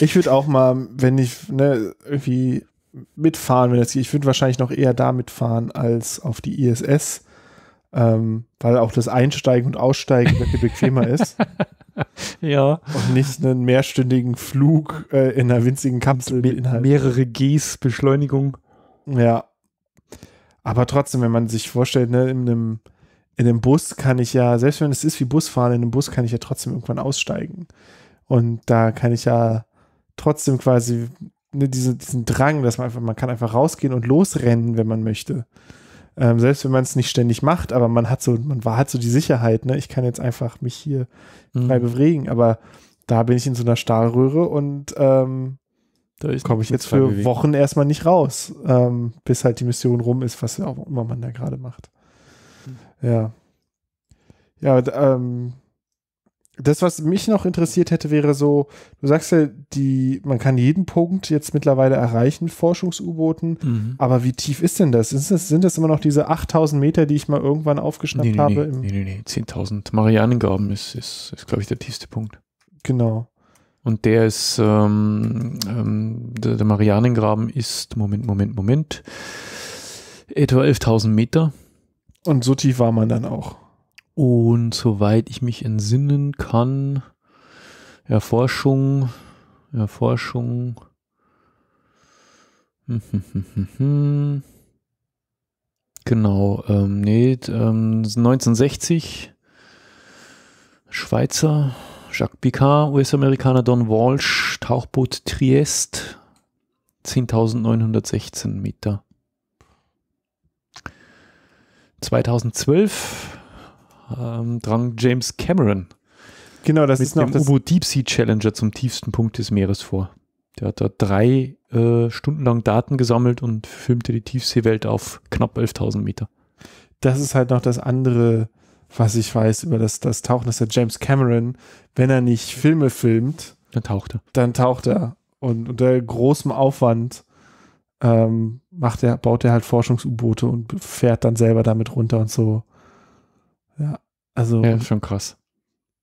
Ich würde auch mal, wenn ich ne, irgendwie mitfahren, würde, ich würde wahrscheinlich noch eher da mitfahren als auf die ISS, ähm, weil auch das Einsteigen und Aussteigen wirklich bequemer ist. Ja. Und nicht einen mehrstündigen Flug äh, in einer winzigen Kapsel mit Inhalt. Mehrere Gs Beschleunigung. Ja. Aber trotzdem, wenn man sich vorstellt, ne, in einem in dem Bus kann ich ja, selbst wenn es ist wie Busfahren, in dem Bus kann ich ja trotzdem irgendwann aussteigen. Und da kann ich ja trotzdem quasi ne, diese, diesen Drang, dass man einfach, man kann einfach rausgehen und losrennen, wenn man möchte. Ähm, selbst wenn man es nicht ständig macht, aber man hat so, man war halt so die Sicherheit, ne, ich kann jetzt einfach mich hier mhm. frei bewegen, aber da bin ich in so einer Stahlröhre und ähm, da komme ich jetzt für bewegen. Wochen erstmal nicht raus, ähm, bis halt die Mission rum ist, was auch immer man da gerade macht. Ja. Ja, ähm, das, was mich noch interessiert hätte, wäre so, du sagst ja, die, man kann jeden Punkt jetzt mittlerweile erreichen, Forschungs-U-Booten, mhm. aber wie tief ist denn das? Ist das? Sind das immer noch diese 8000 Meter, die ich mal irgendwann aufgeschnappt nee, nee, habe? Nee, nee, nee, nee. 10.000 Marianengraben ist, ist, ist glaube ich, der tiefste Punkt. Genau. Und der ist, ähm, ähm, der, der Marianengraben ist, Moment, Moment, Moment, etwa 11.000 Meter. Und so tief war man dann auch. Und soweit ich mich entsinnen kann, Erforschung, Erforschung. genau, ähm, nee, ähm, 1960, Schweizer, Jacques Picard, US-Amerikaner Don Walsh, Tauchboot Triest, 10.916 Meter. 2012 ähm, drang James Cameron genau, das mit ist noch dem U-Boot Deep Sea Challenger zum tiefsten Punkt des Meeres vor. Der hat da drei äh, Stunden lang Daten gesammelt und filmte die Tiefseewelt auf knapp 11.000 Meter. Das ist halt noch das andere, was ich weiß über das, das Tauchen, dass der James Cameron, wenn er nicht Filme filmt, dann taucht er. Dann taucht er. Und unter großem Aufwand ähm, macht er, baut er halt Forschungs-U-Boote und fährt dann selber damit runter und so. Ja, also. Ja, schon krass.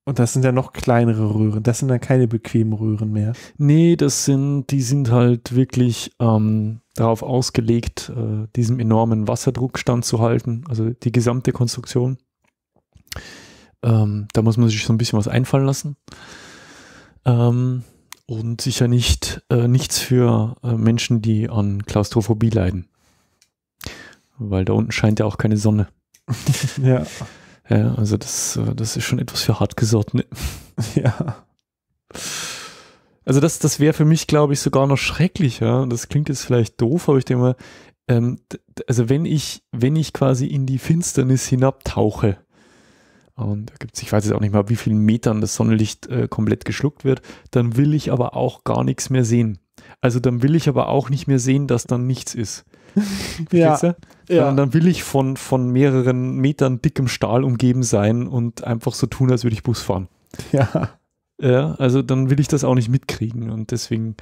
Und das sind ja noch kleinere Röhren. Das sind dann keine bequemen Röhren mehr. Nee, das sind, die sind halt wirklich ähm, darauf ausgelegt, äh, diesem enormen Wasserdruck standzuhalten. Also die gesamte Konstruktion. Ähm, da muss man sich so ein bisschen was einfallen lassen. Ähm, und sicher nicht äh, nichts für äh, Menschen, die an Klaustrophobie leiden. Weil da unten scheint ja auch keine Sonne. ja. ja. Also das, äh, das ist schon etwas für hartgesottene. Ja. Also das, das wäre für mich, glaube ich, sogar noch schrecklicher. Das klingt jetzt vielleicht doof, aber ich denke mal, ähm, also wenn ich, wenn ich quasi in die Finsternis hinabtauche, und da gibt es, ich weiß jetzt auch nicht mal, wie vielen Metern das Sonnenlicht äh, komplett geschluckt wird, dann will ich aber auch gar nichts mehr sehen. Also dann will ich aber auch nicht mehr sehen, dass dann nichts ist. ja. Du? ja. Dann, dann will ich von, von mehreren Metern dickem Stahl umgeben sein und einfach so tun, als würde ich Bus fahren. Ja. Ja, also dann will ich das auch nicht mitkriegen und deswegen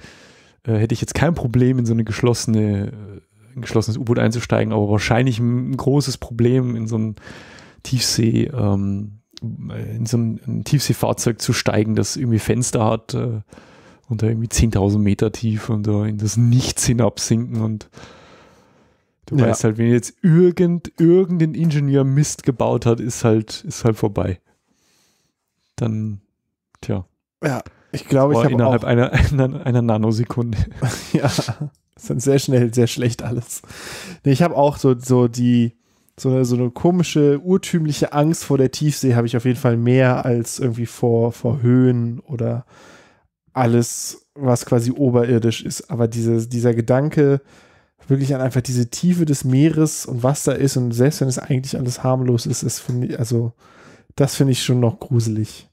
äh, hätte ich jetzt kein Problem, in so eine geschlossene, ein äh, geschlossenes U-Boot einzusteigen, aber wahrscheinlich ein großes Problem, in so ein Tiefsee, ähm, in so ein Tiefseefahrzeug zu steigen, das irgendwie Fenster hat äh, und da irgendwie 10.000 Meter tief und da in das Nichts hinabsinken und du ja. weißt halt, wenn jetzt irgend, irgendein Ingenieur Mist gebaut hat, ist halt, ist halt vorbei. Dann, tja. Ja, ich glaube, ich habe innerhalb auch einer, einer, einer Nanosekunde. ja, ist dann sehr schnell, sehr schlecht alles. Nee, ich habe auch so, so die, so eine, so eine komische, urtümliche Angst vor der Tiefsee habe ich auf jeden Fall mehr als irgendwie vor, vor Höhen oder alles, was quasi oberirdisch ist. Aber diese, dieser Gedanke wirklich an einfach diese Tiefe des Meeres und was da ist und selbst wenn es eigentlich alles harmlos ist, ist finde ich, also das finde ich schon noch gruselig.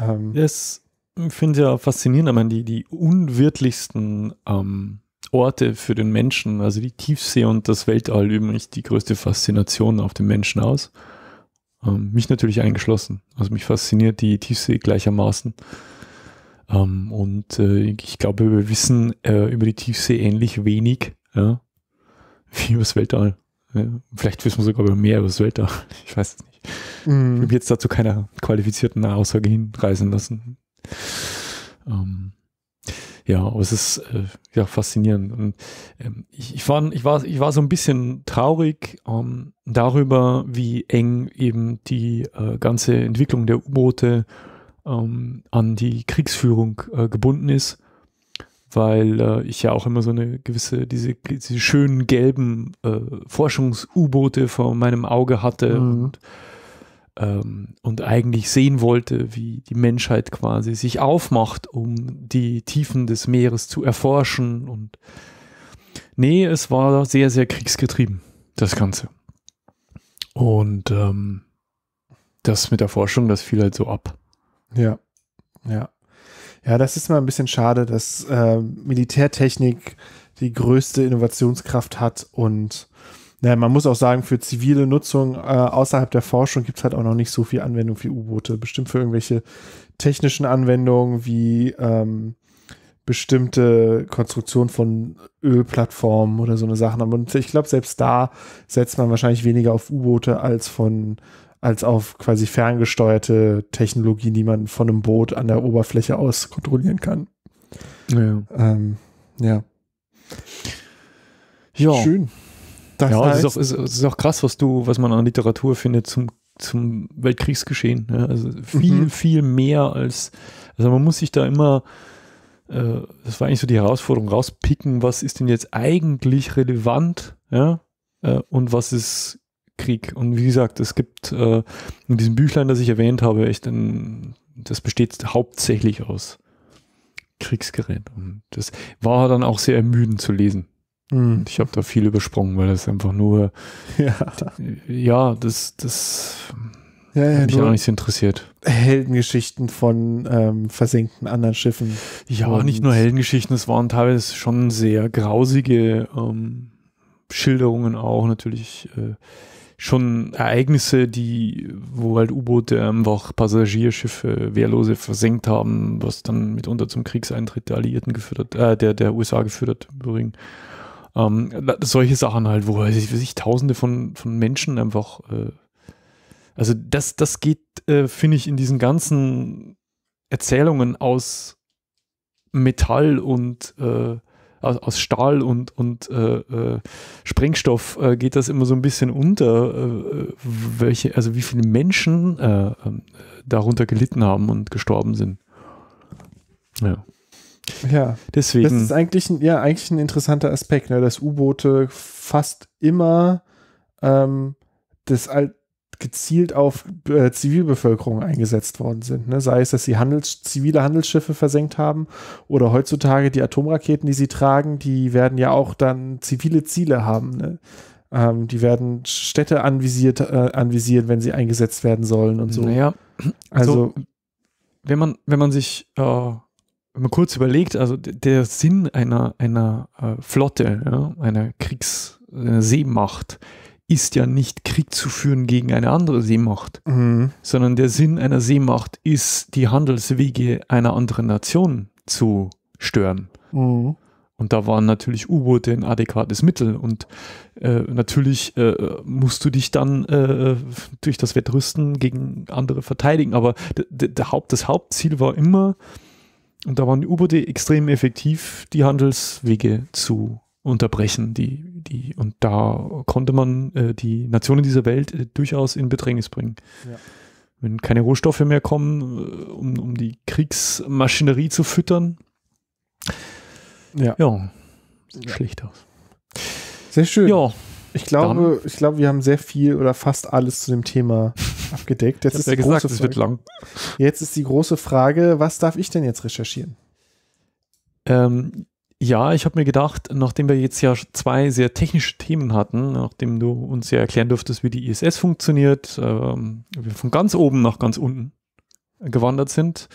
Ähm, das finde ich ja faszinierend, aber die, die unwirtlichsten ähm, Orte für den Menschen. Also die Tiefsee und das Weltall üben nicht die größte Faszination auf den Menschen aus. Ähm, mich natürlich eingeschlossen. Also mich fasziniert die Tiefsee gleichermaßen. Ähm, und äh, ich glaube, wir wissen äh, über die Tiefsee ähnlich wenig ja, wie über das Weltall. Ja, vielleicht wissen wir sogar mehr über das Weltall. Ich weiß es nicht. Mm. Ich habe jetzt dazu keiner qualifizierten Aussage hinreisen lassen. Ähm, ja, aber es ist äh, ja faszinierend. Und ähm, ich, ich, fand, ich, war, ich war so ein bisschen traurig ähm, darüber, wie eng eben die äh, ganze Entwicklung der U-Boote ähm, an die Kriegsführung äh, gebunden ist, weil äh, ich ja auch immer so eine gewisse, diese, diese schönen gelben äh, Forschungs-U-Boote vor meinem Auge hatte mhm. und ähm, und eigentlich sehen wollte, wie die Menschheit quasi sich aufmacht, um die Tiefen des Meeres zu erforschen. Und nee, es war sehr, sehr kriegsgetrieben, das Ganze. Und ähm, das mit der Forschung, das fiel halt so ab. Ja, ja. Ja, das ist mal ein bisschen schade, dass äh, Militärtechnik die größte Innovationskraft hat und naja, man muss auch sagen, für zivile Nutzung äh, außerhalb der Forschung gibt es halt auch noch nicht so viel Anwendung für U-Boote. Bestimmt für irgendwelche technischen Anwendungen wie ähm, bestimmte Konstruktion von Ölplattformen oder so eine Sachen. Aber ich glaube, selbst da setzt man wahrscheinlich weniger auf U-Boote als von als auf quasi ferngesteuerte Technologien, die man von einem Boot an der Oberfläche aus kontrollieren kann. Ja. Ähm, ja. Jo. Schön. Das ja, heißt, es, ist auch, es, es ist auch krass, was du, was man an Literatur findet zum, zum Weltkriegsgeschehen. Ne? Also viel, mhm. viel mehr als, also man muss sich da immer, äh, das war eigentlich so die Herausforderung, rauspicken, was ist denn jetzt eigentlich relevant, ja, äh, und was ist Krieg. Und wie gesagt, es gibt äh, in diesem Büchlein, das ich erwähnt habe, echt ein, das besteht hauptsächlich aus Kriegsgerät. Und das war dann auch sehr ermüdend zu lesen. Hm, ich habe da viel übersprungen, weil das einfach nur. Ja, ja das, das ja, ja, hat mich auch nichts interessiert. Heldengeschichten von ähm, versinkten anderen Schiffen. Ja, nicht nur Heldengeschichten, es waren teilweise schon sehr grausige ähm, Schilderungen auch, natürlich äh, schon Ereignisse, die, wo halt U-Boote einfach Passagierschiffe wehrlose versenkt haben, was dann mitunter zum Kriegseintritt der Alliierten geführt hat, äh, der, der USA geführt hat, übrigens. Ähm, solche Sachen halt, wo weiß ich, weiß ich, tausende von, von Menschen einfach. Äh, also, das, das geht, äh, finde ich, in diesen ganzen Erzählungen aus Metall und äh, aus, Stahl und, und äh, äh, Sprengstoff äh, geht das immer so ein bisschen unter, äh, welche, also wie viele Menschen äh, ähm, darunter gelitten haben und gestorben sind. Ja. Ja, deswegen. Das ist eigentlich ein, ja, eigentlich ein interessanter Aspekt, ne? dass U-Boote fast immer ähm, das alt gezielt auf äh, Zivilbevölkerung eingesetzt worden sind. Ne? Sei es, dass sie Handels zivile Handelsschiffe versenkt haben oder heutzutage die Atomraketen, die sie tragen, die werden ja auch dann zivile Ziele haben. Ne? Ähm, die werden Städte anvisiert, äh, anvisiert, wenn sie eingesetzt werden sollen und so. Naja, also, also wenn, man, wenn man sich äh, wenn man kurz überlegt, also der Sinn einer, einer äh, Flotte, ja, einer Kriegsseemacht, äh, ist ja nicht Krieg zu führen gegen eine andere Seemacht, mhm. sondern der Sinn einer Seemacht ist, die Handelswege einer anderen Nation zu stören. Mhm. Und da waren natürlich U-Boote ein adäquates Mittel. Und äh, natürlich äh, musst du dich dann äh, durch das Wettrüsten gegen andere verteidigen. Aber der Haupt, das Hauptziel war immer, und da waren die U-Boote extrem effektiv, die Handelswege zu unterbrechen. Die, die, und da konnte man äh, die Nationen dieser Welt äh, durchaus in Bedrängnis bringen. Ja. Wenn keine Rohstoffe mehr kommen, äh, um, um die Kriegsmaschinerie zu füttern, ja, ja sieht ja. schlecht aus. Sehr schön. Ja. Ich glaube, ich glaube, wir haben sehr viel oder fast alles zu dem Thema abgedeckt. Jetzt ist ja gesagt, es wird lang. Jetzt ist die große Frage, was darf ich denn jetzt recherchieren? Ähm, ja, ich habe mir gedacht, nachdem wir jetzt ja zwei sehr technische Themen hatten, nachdem du uns ja erklären durftest, wie die ISS funktioniert, ähm, wir von ganz oben nach ganz unten gewandert sind,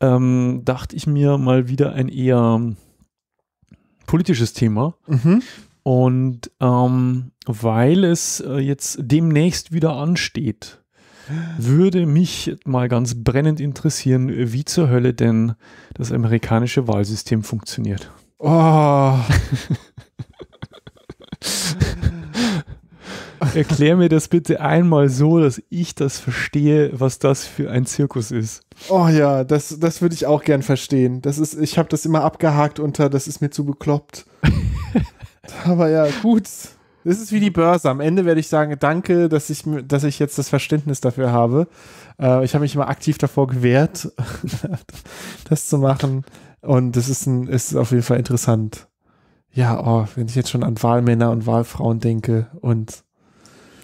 ähm, dachte ich mir mal wieder ein eher politisches Thema. Mhm. Und ähm, weil es äh, jetzt demnächst wieder ansteht, würde mich mal ganz brennend interessieren, äh, wie zur Hölle denn das amerikanische Wahlsystem funktioniert. Oh. Erklär mir das bitte einmal so, dass ich das verstehe, was das für ein Zirkus ist. Oh ja, das, das würde ich auch gern verstehen. Das ist, ich habe das immer abgehakt unter, das ist mir zu bekloppt. Aber ja, gut. Das ist wie die Börse. Am Ende werde ich sagen, danke, dass ich, dass ich jetzt das Verständnis dafür habe. Äh, ich habe mich immer aktiv davor gewehrt, das zu machen. Und das ist, ein, ist auf jeden Fall interessant. Ja, oh, wenn ich jetzt schon an Wahlmänner und Wahlfrauen denke und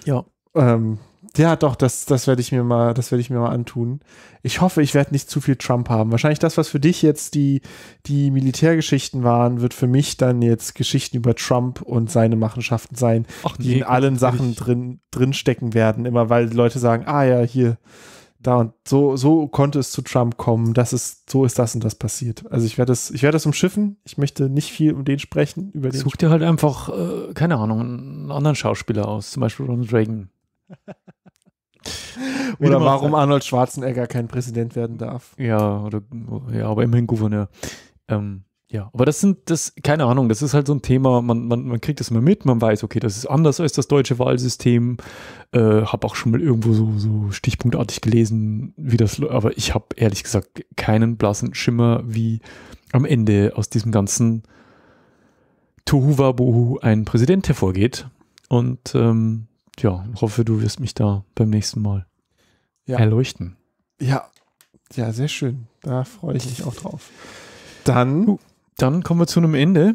ja. Ähm, ja, doch, das, das werde ich mir mal, das werde ich mir mal antun. Ich hoffe, ich werde nicht zu viel Trump haben. Wahrscheinlich das, was für dich jetzt die, die Militärgeschichten waren, wird für mich dann jetzt Geschichten über Trump und seine Machenschaften sein, Ach, die nee, in allen Sachen drin, drin werden. Immer weil Leute sagen, ah ja, hier, da und so, so konnte es zu Trump kommen. Das ist, so ist das und das passiert. Also ich werde das, ich werde das umschiffen. Ich möchte nicht viel um den sprechen. Über den Such dir halt einfach, äh, keine Ahnung, einen anderen Schauspieler aus, zum Beispiel Ronald Reagan. oder warum Arnold Schwarzenegger kein Präsident werden darf. Ja, oder, ja aber immerhin Gouverneur. Ähm, ja, aber das sind, das, keine Ahnung, das ist halt so ein Thema, man, man, man kriegt das immer mit, man weiß, okay, das ist anders als das deutsche Wahlsystem. Äh, hab auch schon mal irgendwo so, so stichpunktartig gelesen, wie das, aber ich habe ehrlich gesagt keinen blassen Schimmer, wie am Ende aus diesem ganzen Tohuwabohu ein Präsident hervorgeht. Und ähm, ja, hoffe, du wirst mich da beim nächsten Mal ja. erleuchten. Ja, ja, sehr schön. Da freue ich mich auch drauf. Dann, dann kommen wir zu einem Ende.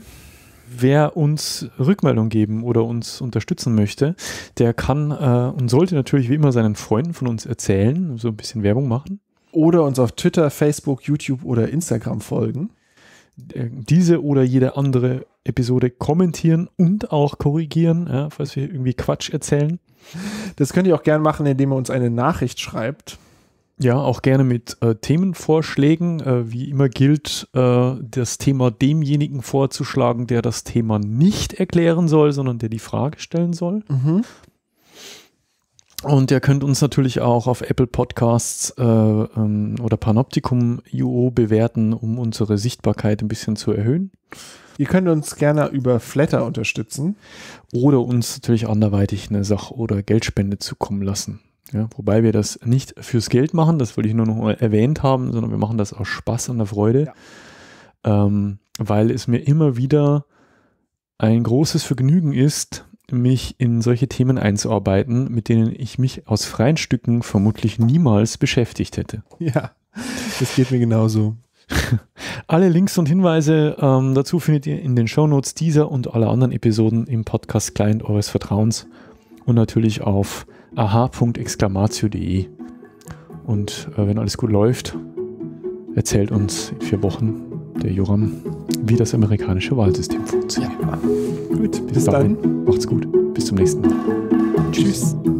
Wer uns Rückmeldung geben oder uns unterstützen möchte, der kann äh, und sollte natürlich wie immer seinen Freunden von uns erzählen, so ein bisschen Werbung machen. Oder uns auf Twitter, Facebook, YouTube oder Instagram folgen. Äh, diese oder jede andere Episode kommentieren und auch korrigieren, ja, falls wir irgendwie Quatsch erzählen. Das könnt ihr auch gerne machen, indem ihr uns eine Nachricht schreibt. Ja, auch gerne mit äh, Themenvorschlägen. Äh, wie immer gilt, äh, das Thema demjenigen vorzuschlagen, der das Thema nicht erklären soll, sondern der die Frage stellen soll. Mhm. Und ihr könnt uns natürlich auch auf Apple Podcasts äh, ähm, oder Panoptikum UO bewerten, um unsere Sichtbarkeit ein bisschen zu erhöhen. Ihr könnt uns gerne über Flatter unterstützen. Oder uns natürlich anderweitig eine Sache oder Geldspende zukommen lassen. Ja, wobei wir das nicht fürs Geld machen, das wollte ich nur noch mal erwähnt haben, sondern wir machen das aus Spaß und der Freude, ja. ähm, weil es mir immer wieder ein großes Vergnügen ist, mich in solche Themen einzuarbeiten, mit denen ich mich aus freien Stücken vermutlich niemals beschäftigt hätte. Ja, das geht mir genauso. Alle Links und Hinweise ähm, dazu findet ihr in den Shownotes dieser und aller anderen Episoden im Podcast Client eures Vertrauens und natürlich auf aha.exclamatio.de. Und äh, wenn alles gut läuft, erzählt uns in vier Wochen der Joram, wie das amerikanische Wahlsystem funktioniert. Ja. Gut, bis, bis dann. Macht's gut. Bis zum nächsten Mal. Tschüss. Tschüss.